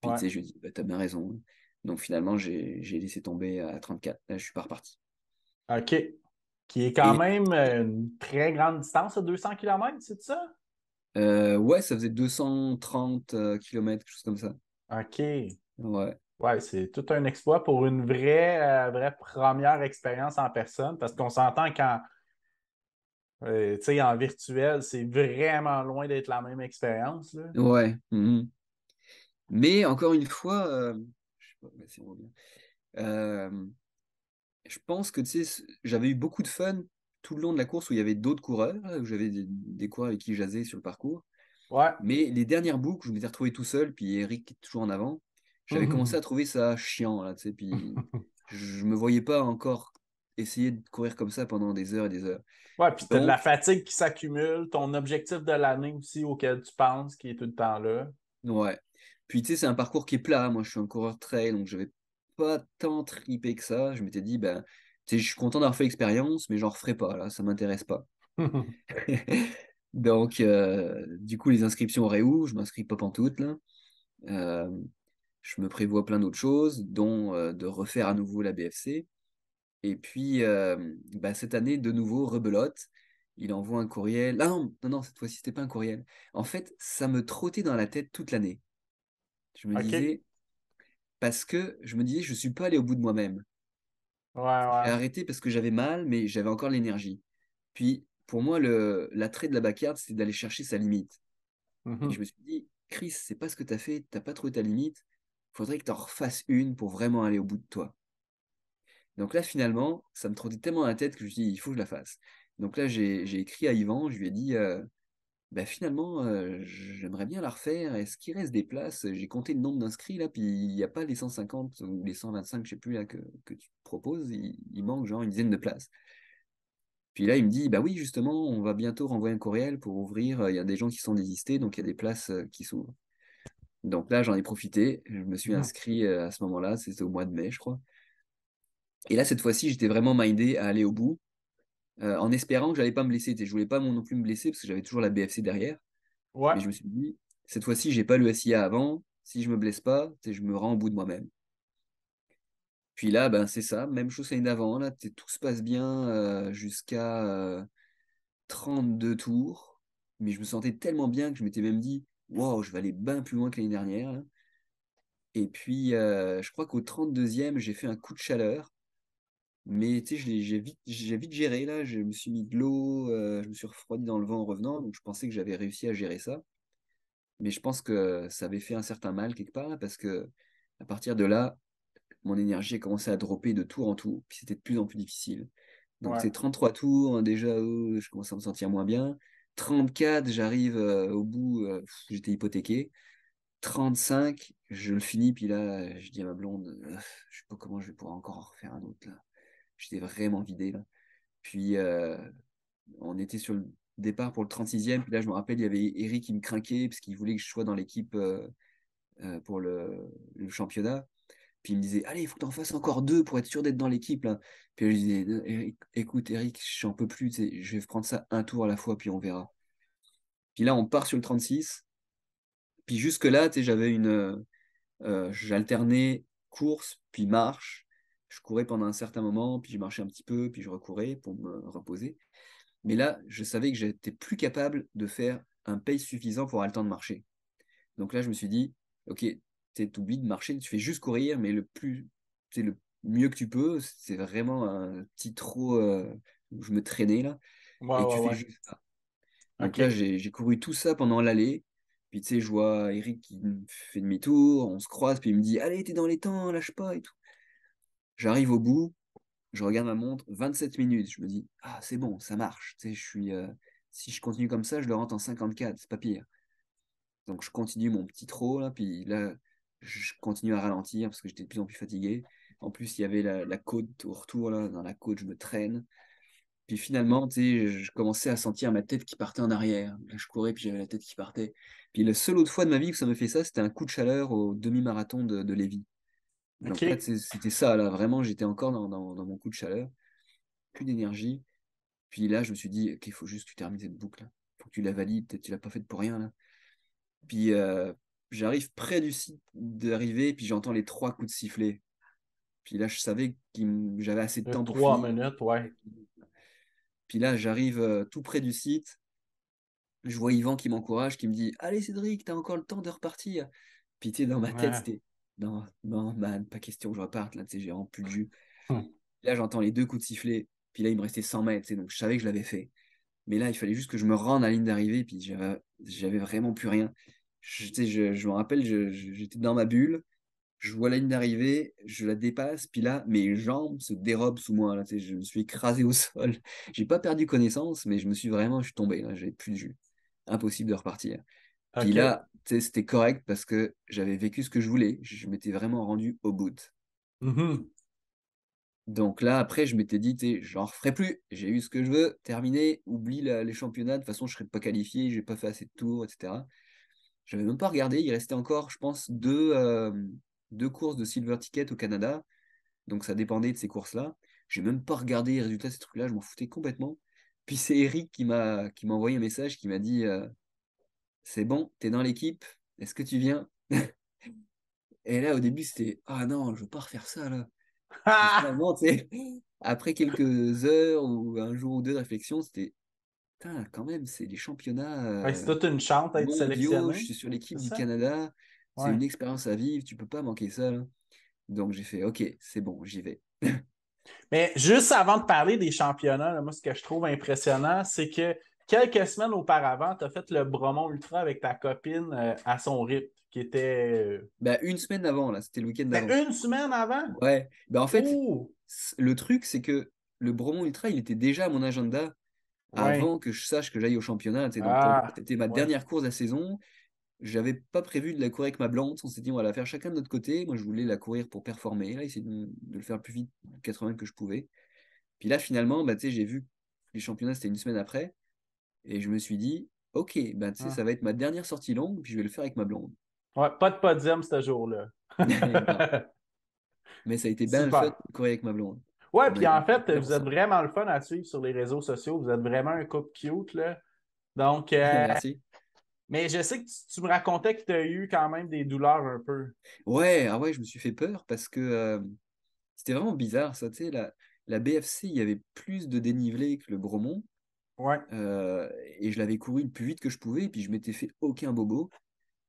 Puis je lui dis bah, T'as bien raison. Donc finalement, j'ai laissé tomber à 34. Là, je suis pas reparti. OK. Qui est quand même une très grande distance, à 200 km, c'est ça euh, Ouais, ça faisait 230 euh, km, quelque chose comme ça. OK. Ouais. Oui, c'est tout un exploit pour une vraie, euh, vraie première expérience en personne, parce qu'on s'entend qu'en euh, en virtuel, c'est vraiment loin d'être la même expérience. Oui. Mm-hmm. Mais encore une fois, euh, je sais pas pense que j'avais eu beaucoup de fun tout le long de la course où il y avait d'autres coureurs, où j'avais des, coureurs avec qui jaser sur le parcours. Ouais. Mais les dernières boucles, je me suis retrouvé tout seul, puis Eric est toujours en avant. J'avais mmh, mmh, commencé mmh. à trouver ça chiant, là, tu sais, puis je me voyais pas encore essayer de courir comme ça pendant des heures et des heures. Ouais, puis t'as de la fatigue qui s'accumule, ton objectif de l'année aussi auquel tu penses qui est tout le temps là. Ouais. Puis tu sais, c'est un parcours qui est plat. Moi, je suis un coureur trail, donc je vais pas tant tripé que ça. Je m'étais dit, ben, tu sais, je suis content d'avoir fait l'expérience, mais j'en referai pas, là, ça m'intéresse pas. donc, euh, du coup, les inscriptions auraient où? je m'inscris pas pantoute, là. Euh, je me prévois plein d'autres choses, dont euh, de refaire à nouveau la BFC. Et puis, euh, bah, cette année, de nouveau, rebelote. Il envoie un courriel. Ah non, non, cette fois-ci, ce n'était pas un courriel. En fait, ça me trottait dans la tête toute l'année. Je me disais, parce que je me disais, je suis pas allé au bout de moi-même. J'ai arrêté parce que j'avais mal, mais j'avais encore l'énergie. Puis, pour moi, l'attrait de la backyard, c'est d'aller chercher sa limite. Mhm. je me suis dit, Chris, ce n'est pas ce que tu as fait, Tu n'as pas trouvé ta limite faudrait que tu en refasses une pour vraiment aller au bout de toi. Donc là, finalement, ça me trottait tellement à la tête que je me suis il faut que je la fasse. Donc là, j'ai écrit à Yvan, je lui ai dit, euh, bah, finalement, euh, j'aimerais bien la refaire. Est-ce qu'il reste des places J'ai compté le nombre d'inscrits, là, puis il n'y a pas les 150 ou les 125, je sais plus, là, que, tu proposes. Il, manque genre une dizaine de places. Puis là, il me dit, bah oui, justement, on va bientôt renvoyer un courriel pour ouvrir. Il y a des gens qui sont désistés, donc il y a des places euh, qui s'ouvrent. Donc là, j'en ai profité. Je me suis mmh. inscrit euh, à ce moment-là. C'était au mois de mai, je crois. Et là, cette fois-ci, j'étais vraiment mindé à aller au bout, euh, en espérant que n'allais pas me blesser. Je voulais pas non plus me blesser parce que j'avais toujours la BFC derrière. Mais je me suis dit, cette fois-ci, j'ai pas le SIA avant. Si je me blesse pas, je me rends au bout de moi-même. Puis là, ben, c'est ça, même chose l'année avant. Là, tout se passe bien euh, jusqu'à 32 tours. Mais je me sentais tellement bien que je m'étais même dit, je vais aller bien plus loin que l'année dernière. Et puis, euh, je crois qu'au 32e, j'ai fait un coup de chaleur. Mais tu sais, j'ai vite, géré là. Je me suis mis de l'eau, euh, je me suis refroidi dans le vent en revenant. Donc, je pensais que j'avais réussi à gérer ça. Mais je pense que ça avait fait un certain mal quelque part parce que à partir de là, mon énergie a commencé à dropper de tour en tour. Puis c'était de plus en plus difficile. Donc, ces c'est 33 tours. Hein, déjà, oh, je commençais à me sentir moins bien. 34, j'arrive euh, au bout, euh, j'étais hypothéqué. 35, je le finis, puis là, je dis à ma blonde, euh, je ne sais pas comment je vais pouvoir encore en refaire un autre là. J'étais vraiment vidé Puis on était sur le départ pour le 36e, puis là, je me rappelle, il y avait Eric qui me craquait parce qu'il voulait que je sois dans l'équipe pour le championnat. Puis il me disait, allez, il faut que tu en fasses encore deux pour être sûr d'être dans l'équipe. Puis je lui disais, écoute, Eric, j'en peux plus, je vais prendre ça un tour à la fois, puis on verra. Puis là, on part sur le 36. Puis jusque-là, j'avais une. Euh, euh, j'alternais course, puis marche. Je courais pendant un certain moment, puis je marchais un petit peu, puis je recourais pour me reposer. Mais là, je savais que j'étais plus capable de faire un pace suffisant pour avoir le temps de marcher. Donc là, je me suis dit, OK, tu oublies de marcher, tu fais juste courir, mais le plus, c'est le mieux que tu peux. C'est vraiment un petit trot euh, où je me traînais là. et tu fais juste ça. Donc là, j'ai couru tout ça pendant l'allée. Puis tu sais, je vois Eric qui fait demi-tour, on se croise, puis il me dit Allez, t'es dans les temps, lâche pas et tout. J'arrive au bout, je regarde ma montre, 27 minutes. Je me dis Ah, c'est bon, ça marche. Tu sais, je suis, euh, si je continue comme ça, je le rentre en 54, c'est pas pire. Donc je continue mon petit trot, là, puis là, je continue à ralentir parce que j'étais de plus en plus fatigué. En plus, il y avait la, côte au retour, là, dans la côte, je me traîne. Puis finalement, tu sais, je commençais à sentir ma tête qui partait en arrière. Là, je courais, puis j'avais la tête qui partait. Puis la seule autre fois de ma vie où ça me fait ça, c'était un coup de chaleur au demi-marathon de, de Lévis. En fait, c'était ça, là. Vraiment, j'étais encore dans, dans, mon coup de chaleur. Plus d'énergie. Puis là, je me suis dit, qu'il faut juste que tu termines cette boucle. Il faut que tu la valides. Peut-être tu l'as pas faite pour rien, là. Puis, euh, J'arrive près du site d'arrivée, puis j'entends les trois coups de sifflet. Puis là, je savais que j'avais assez de euh, temps Trois minutes, ouais. Puis là, j'arrive euh, tout près du site. Je vois Yvan qui m'encourage, qui me dit Allez, Cédric, t'as encore le temps de repartir. Puis tu dans ma tête, c'était Non, non, pas question que je reparte. Là, tu sais, j'ai rempli plus de jus. Hum. Là, j'entends les deux coups de sifflet. Puis là, il me restait 100 mètres. Donc, je savais que je l'avais fait. Mais là, il fallait juste que je me rende à la ligne d'arrivée. Puis j'avais vraiment plus rien je, je, je me rappelle, j'étais dans ma bulle, je vois la ligne d'arrivée, je la dépasse, puis là, mes jambes se dérobent sous moi. Là, je me suis écrasé au sol. J'ai pas perdu connaissance, mais je me suis vraiment, je suis tombé. J'avais plus de jus. Impossible de repartir. Puis là, c'était correct parce que j'avais vécu ce que je voulais. Je m'étais vraiment rendu au bout. Mmh Donc là, après, je m'étais dit, j'en referai plus. J'ai eu ce que je veux, terminé, oublie les championnats. De toute façon, je serais pas qualifié, j'ai pas fait assez de tours, etc. Je n'avais même pas regardé. Il restait encore, je pense, deux, euh, deux courses de Silver Ticket au Canada. Donc ça dépendait de ces courses-là. J'ai même pas regardé les résultats de ces trucs-là. Je m'en foutais complètement. Puis c'est Eric qui m'a qui m'a envoyé un message qui m'a dit euh, c'est bon, tu es dans l'équipe. Est-ce que tu viens Et là au début c'était ah non, je veux pas refaire ça là. Ah! Après quelques heures ou un jour ou deux de réflexion, c'était quand même, c'est les championnats. c'est euh, toute une chance d'être sélectionné. Je suis sur l'équipe du Canada. C'est une expérience à vivre. Tu peux pas manquer ça. Donc, j'ai fait, OK, c'est bon, j'y vais. Mais juste avant de parler des championnats, moi, ce que je trouve impressionnant, c'est que quelques semaines auparavant, tu as fait le Bromont Ultra avec ta copine euh, à son rythme, qui était. Euh, ben, une semaine avant, là, c'était le week-end ben, Une semaine avant? Ouais. Ben, en fait, le truc, c'est que le Bromont Ultra, il était déjà à mon agenda avant que je sache que j'aille au championnat. Ah, c'était ma dernière course de la saison. J'avais pas prévu de la courir avec ma blonde. On s'est dit, on va la faire chacun de notre côté. Moi, je voulais la courir pour performer. Là, essayer de, le faire le plus vite 80 que je pouvais. Puis là, finalement, bah, j'ai vu les championnats, c'était une semaine après. Et je me suis dit, OK, bah, ah. ça va être ma dernière sortie longue, puis je vais le faire avec ma blonde. Ouais, pas de podium ce jour-là. Mais ça a été bien le fait de courir avec ma blonde. Ouais, puis en fait, vous êtes vraiment le fun à suivre sur les réseaux sociaux. Vous êtes vraiment un couple cute, là. Donc. Euh, Merci. Mais je sais que tu, me racontais que tu as eu quand même des douleurs un peu. Ouais, ah ouais, je me suis fait peur parce que euh, c'était vraiment bizarre, ça. Tu sais, la, BFC, il y avait plus de dénivelé que le gros Ouais. Euh, et je l'avais couru le plus vite que je pouvais, puis je m'étais fait aucun bobo.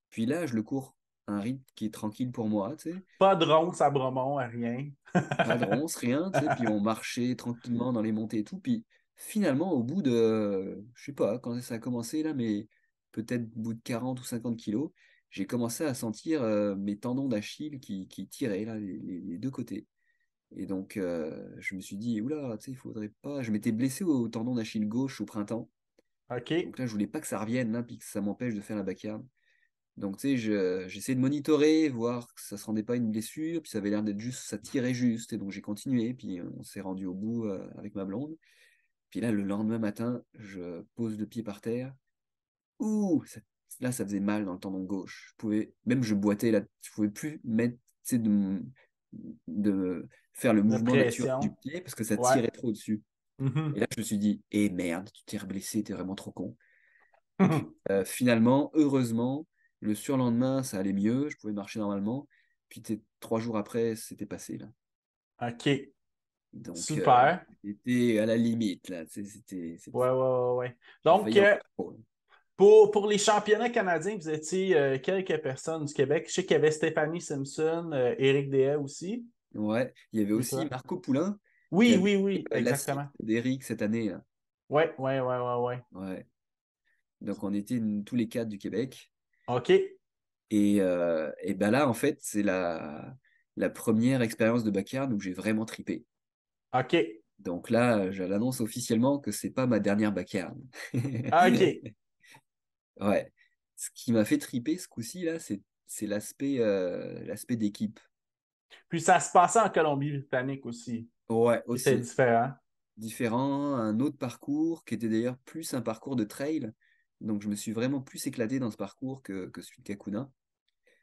Puis là, je le cours un rythme qui est tranquille pour moi. sais. Pas de ronce à Bromont, rien. pas de ronce, rien. Puis on marchait tranquillement dans les montées et tout. Puis finalement, au bout de, je sais pas quand ça a commencé là, mais peut-être au bout de 40 ou 50 kilos, j'ai commencé à sentir euh, mes tendons d'Achille qui, qui tiraient là, les, deux côtés. Et donc, euh, je me suis dit, oula, tu sais, il faudrait pas. Je m'étais blessé au tendon d'Achille gauche au printemps. Ok. Donc là, je voulais pas que ça revienne, là, puis que ça m'empêche de faire la backyard. Donc, tu sais, j'essayais de monitorer, voir que ça se rendait pas une blessure, puis ça avait l'air d'être juste, ça tirait juste, et donc j'ai continué, puis on s'est rendu au bout euh, avec ma blonde. Puis là, le lendemain matin, je pose le pied par terre. Ouh, là, ça faisait mal dans le tendon gauche. Je pouvais, même je boitais, là, je pouvais plus mettre, de, de faire le mouvement naturel du pied parce que ça tirait trop trop dessus. Mmh et là, je me suis dit, eh merde, tu t'es blessé, t'es vraiment trop con. Euh, finalement, heureusement, le surlendemain, ça allait mieux, je pouvais marcher normalement. Puis trois jours après, c'était passé. Là. OK. Donc, euh, Super. était à la limite. Là. C'était, Ouais, ouais, ouais. Donc, euh, pour, pour les championnats canadiens, vous étiez euh, quelques personnes du Québec. Je sais qu'il y avait Stéphanie Simpson, Éric Dehay aussi. Ouais, il y avait aussi Marco Poulain. Oui, oui, oui, exactement. D'Éric cette année. Oui, Ouais, ouais, ouais, ouais, ouais. ouais. Donc, on était tous les quatre du Québec. OK. Euh, et, ben là, en fait, c'est la, première expérience de Backyard où j'ai vraiment tripé. OK. Donc là, je l'annonce officiellement que c'est pas ma dernière Backyard. Ah, OK. ouais. Ce qui m'a fait triper ce coup-ci, là, c'est, l'aspect, euh, l'aspect d'équipe. Puis ça se passait en Colombie-Britannique aussi. Ouais, aussi. C'était différent. Différent, un autre parcours qui était d'ailleurs plus un parcours de trail. Donc je me suis vraiment plus éclaté dans ce parcours que, que celui de Kakuna.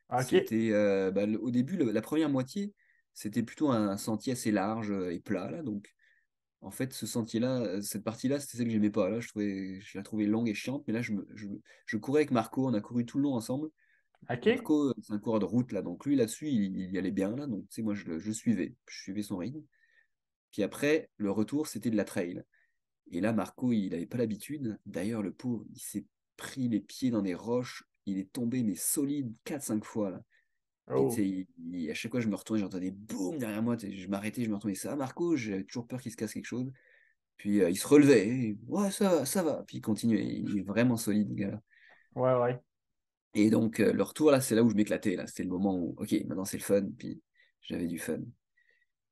Ah, c'était euh, bah, au début la première moitié, c'était plutôt un, sentier assez large euh, et plat Donc en fait ce sentier là, cette partie là, c'était celle que j'aimais pas. Là je trouvais, je la trouvais longue et chiante. Mais là je, je, courais avec Marco, on a couru tout le long ensemble. Marco euh, c'est un coureur de route là, donc lui là-dessus il, y allait bien là. Donc tu moi je, je suivais, je suivais son rythme. Puis après le retour c'était de la trail. Et là, Marco, il n'avait pas l'habitude. D'ailleurs, le pauvre, il s'est pris les pieds dans des roches. Il est tombé, mais solide, 4-5 fois. Là. Et, oh. à chaque fois, je me retournais, j'entendais boum derrière moi. Je m'arrêtais, je me retournais. Ça, Marco, j'avais toujours peur qu'il se casse quelque chose. Puis euh, il se relevait. ouais, ça, ça va. Puis il continuait. Il est vraiment solide, le gars. Ouais, ouais. Et donc, euh, le retour, là, c'est là où je m'éclatais. Là, c'était le moment où, OK, maintenant c'est le fun. Puis j'avais du fun.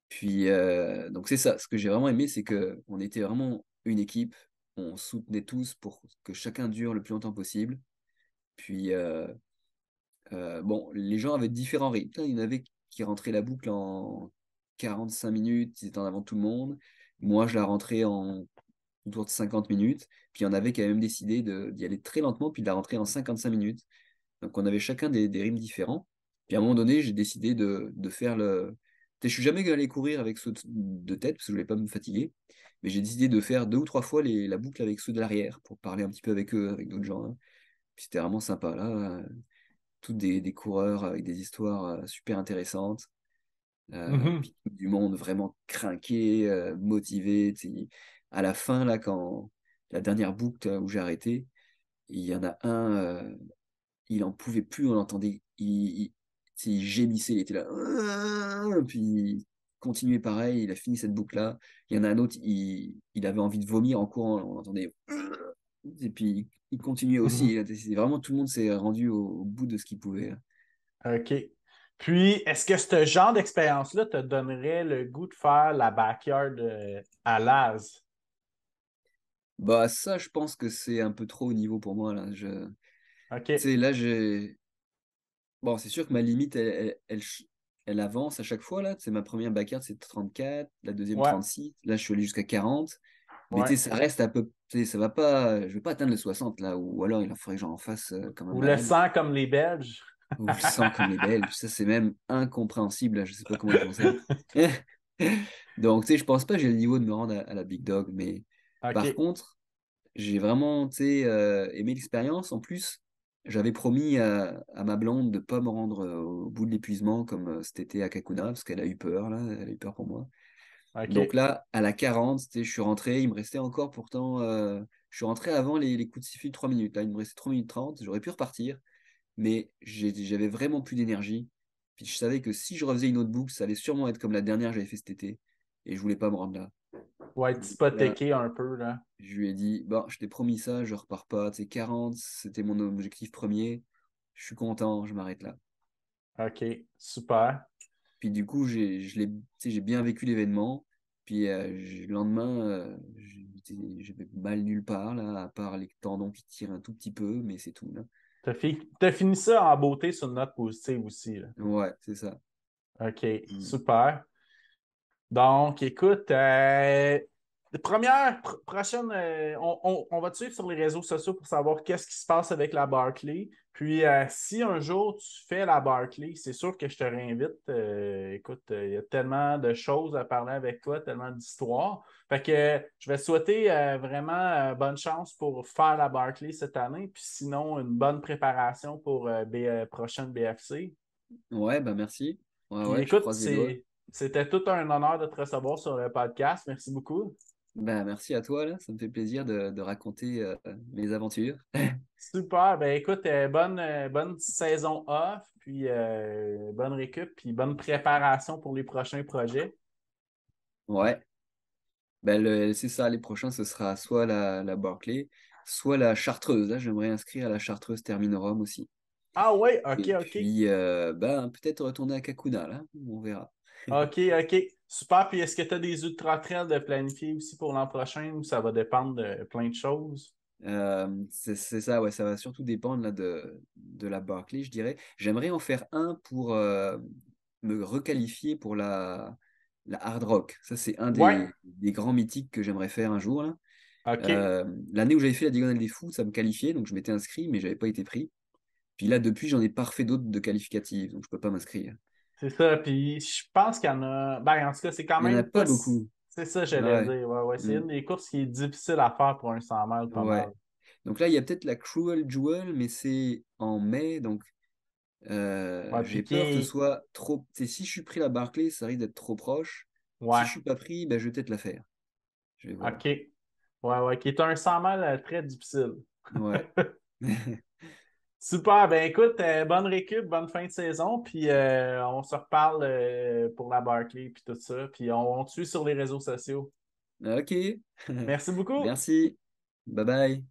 Puis, euh, donc c'est ça. Ce que j'ai vraiment aimé, c'est que on était vraiment une équipe, on soutenait tous pour que chacun dure le plus longtemps possible. Puis, euh, euh, bon, les gens avaient différents rythmes. Il y en avait qui rentraient la boucle en 45 minutes, ils étaient en avant tout le monde. Moi, je la rentrais en autour de 50 minutes. Puis, il y en avait qui avaient même décidé d'y aller très lentement, puis de la rentrer en 55 minutes. Donc, on avait chacun des, des rythmes différents. Puis, à un moment donné, j'ai décidé de faire le, je suis jamais allé courir avec ceux de tête parce que je voulais pas me fatiguer, mais j'ai décidé de faire deux ou trois fois la boucle avec ceux de l'arrière pour parler un petit peu avec eux, avec d'autres gens. Hein. C'était vraiment sympa là, euh, toutes des, coureurs avec des histoires euh, super intéressantes, euh, mmh du monde vraiment craqué, motivé. À la fin là, quand la dernière boucle où j'ai arrêté, il y en a un, il en pouvait plus, on l'entendait, il gémissait, il était là, hein, puis continuait pareil, il a fini cette boucle-là. Il y en a un autre, il, avait envie de vomir en courant, on entendait, et puis il continuait aussi. Mhm. Vraiment, tout le monde s'est rendu au, bout de ce qu'il pouvait. OK. Puis, est-ce que ce genre d'expérience-là te donnerait le goût de faire la backyard euh, à Laz? Bah ça, je pense que c'est un peu trop au niveau pour moi là. Je... C'est là, j'ai Bon, c'est sûr que ma mm. limite, elle, avance à chaque fois. là. C'est ma première backyard, c'est 34, la deuxième, 36. Là, je suis allé jusqu'à 40. Mais ça reste à peu ça va pas, je vais pas atteindre le 60 là, ou alors il en faudrait que en face. Euh, comme un Ou le 100 comme les Belges. Ou le 100 comme les Belges, ça c'est même incompréhensible, là. je sais pas comment je pense. Donc tu sais, je pense pas que j'ai le niveau de me rendre à, la Big Dog, mais par contre, j'ai vraiment euh, aimé l'expérience. En plus, j'avais promis à, ma blonde de ne pas me rendre euh, au bout de l'épuisement comme euh, cet été à Kakuna, parce qu'elle a eu peur, là, elle a eu peur pour moi. Donc là, à la 40, je suis rentré, il me restait encore pourtant, euh, je suis rentré avant les, coups de sifflet de 3 minutes, là, il me restait 3 minutes 30, j'aurais pu repartir, mais j'avais vraiment plus d'énergie. Puis je savais que si je refaisais une autre boucle, ça allait sûrement être comme la dernière que j'avais fait cet été et je voulais pas me rendre là. Ouais, spotéqué un peu là. Je lui ai dit, bon, je t'ai promis ça, je repars pas. Tu 40, c'était mon objectif premier. Je suis content, je m'arrête là. Ok, super. Puis du coup, j'ai bien vécu l'événement. Puis euh, le lendemain, euh, j'avais mal nulle part, là, à part les tendons qui tirent un tout petit peu, mais c'est tout. T'as fini ça en beauté sur une note positive aussi. Là. Ouais, c'est ça. OK, mm. super. Donc, écoute, euh, première, prochaine, euh, on, va te suivre sur les réseaux sociaux pour savoir qu'est-ce qui se passe avec la Barclay. Puis, euh, si un jour tu fais la Barclay, c'est sûr que je te réinvite. écoute, il y a tellement de choses à parler avec toi, tellement d'histoires. Fait que je vais te souhaiter vraiment bonne chance pour faire la Barclay cette année. Puis, sinon, une bonne préparation pour la prochaine BFC. Ouais, ben merci. écoute, c'est c'était tout un honneur de te recevoir sur le podcast. Merci beaucoup. Ben, merci à toi. Ça me fait plaisir de, raconter euh, mes aventures. Super. Ben, écoute, euh, bonne, euh, bonne saison off, puis bonne récup, puis bonne préparation pour les prochains projets. Ouais. Ben, c'est ça. Les prochains, ce sera soit la, la Barclay, soit la Chartreuse. j'aimerais inscrire à la Chartreuse Terminorum aussi. Ah ouais, ok, ok. Puis, ben, peut-être retourner à Kakuna, là. On verra. OK, OK. Super. Puis est-ce que tu as des ultra trails de planifier aussi pour l'an prochain ou ça va dépendre de plein de choses? Euh, c'est ça, ouais, ça va surtout dépendre là, de, la Barclay, je dirais. J'aimerais en faire un pour euh, me requalifier pour la, la hard rock. Ça, c'est un des, grands mythiques que j'aimerais faire un jour. Euh, l'année où j'avais fait la Diagonale des Fous, ça me qualifiait, donc je m'étais inscrit, mais je n'avais pas été pris. Puis là, depuis, j'en ai parfait d'autres de qualificatives, donc je ne peux pas m'inscrire. C'est ça, puis je pense qu'il y en a. Ben, en tout cas, c'est quand même. Il n'y en a pas beaucoup. C'est ça, j'allais dire. Ouais, ouais. C'est mm. une des courses qui est difficile à faire pour un 100 mètres. Ouais. Donc là, il y a peut-être la Cruel Jewel, mais c'est en mai, donc euh, j'ai peur que ce soit trop. si je suis pris la Barclay, ça risque d'être trop proche. Si je suis pas pris, ben, je vais peut-être la faire. Je vais voir. Ok. Ouais, ouais, qui est un 100 mètres euh, très difficile. Ouais. Super. Ben écoute, euh, bonne récup, bonne fin de saison. Puis euh, on se reparle euh, pour la Barclay puis tout ça. Puis on, on te suit sur les réseaux sociaux. OK. Merci beaucoup. Merci. Bye bye.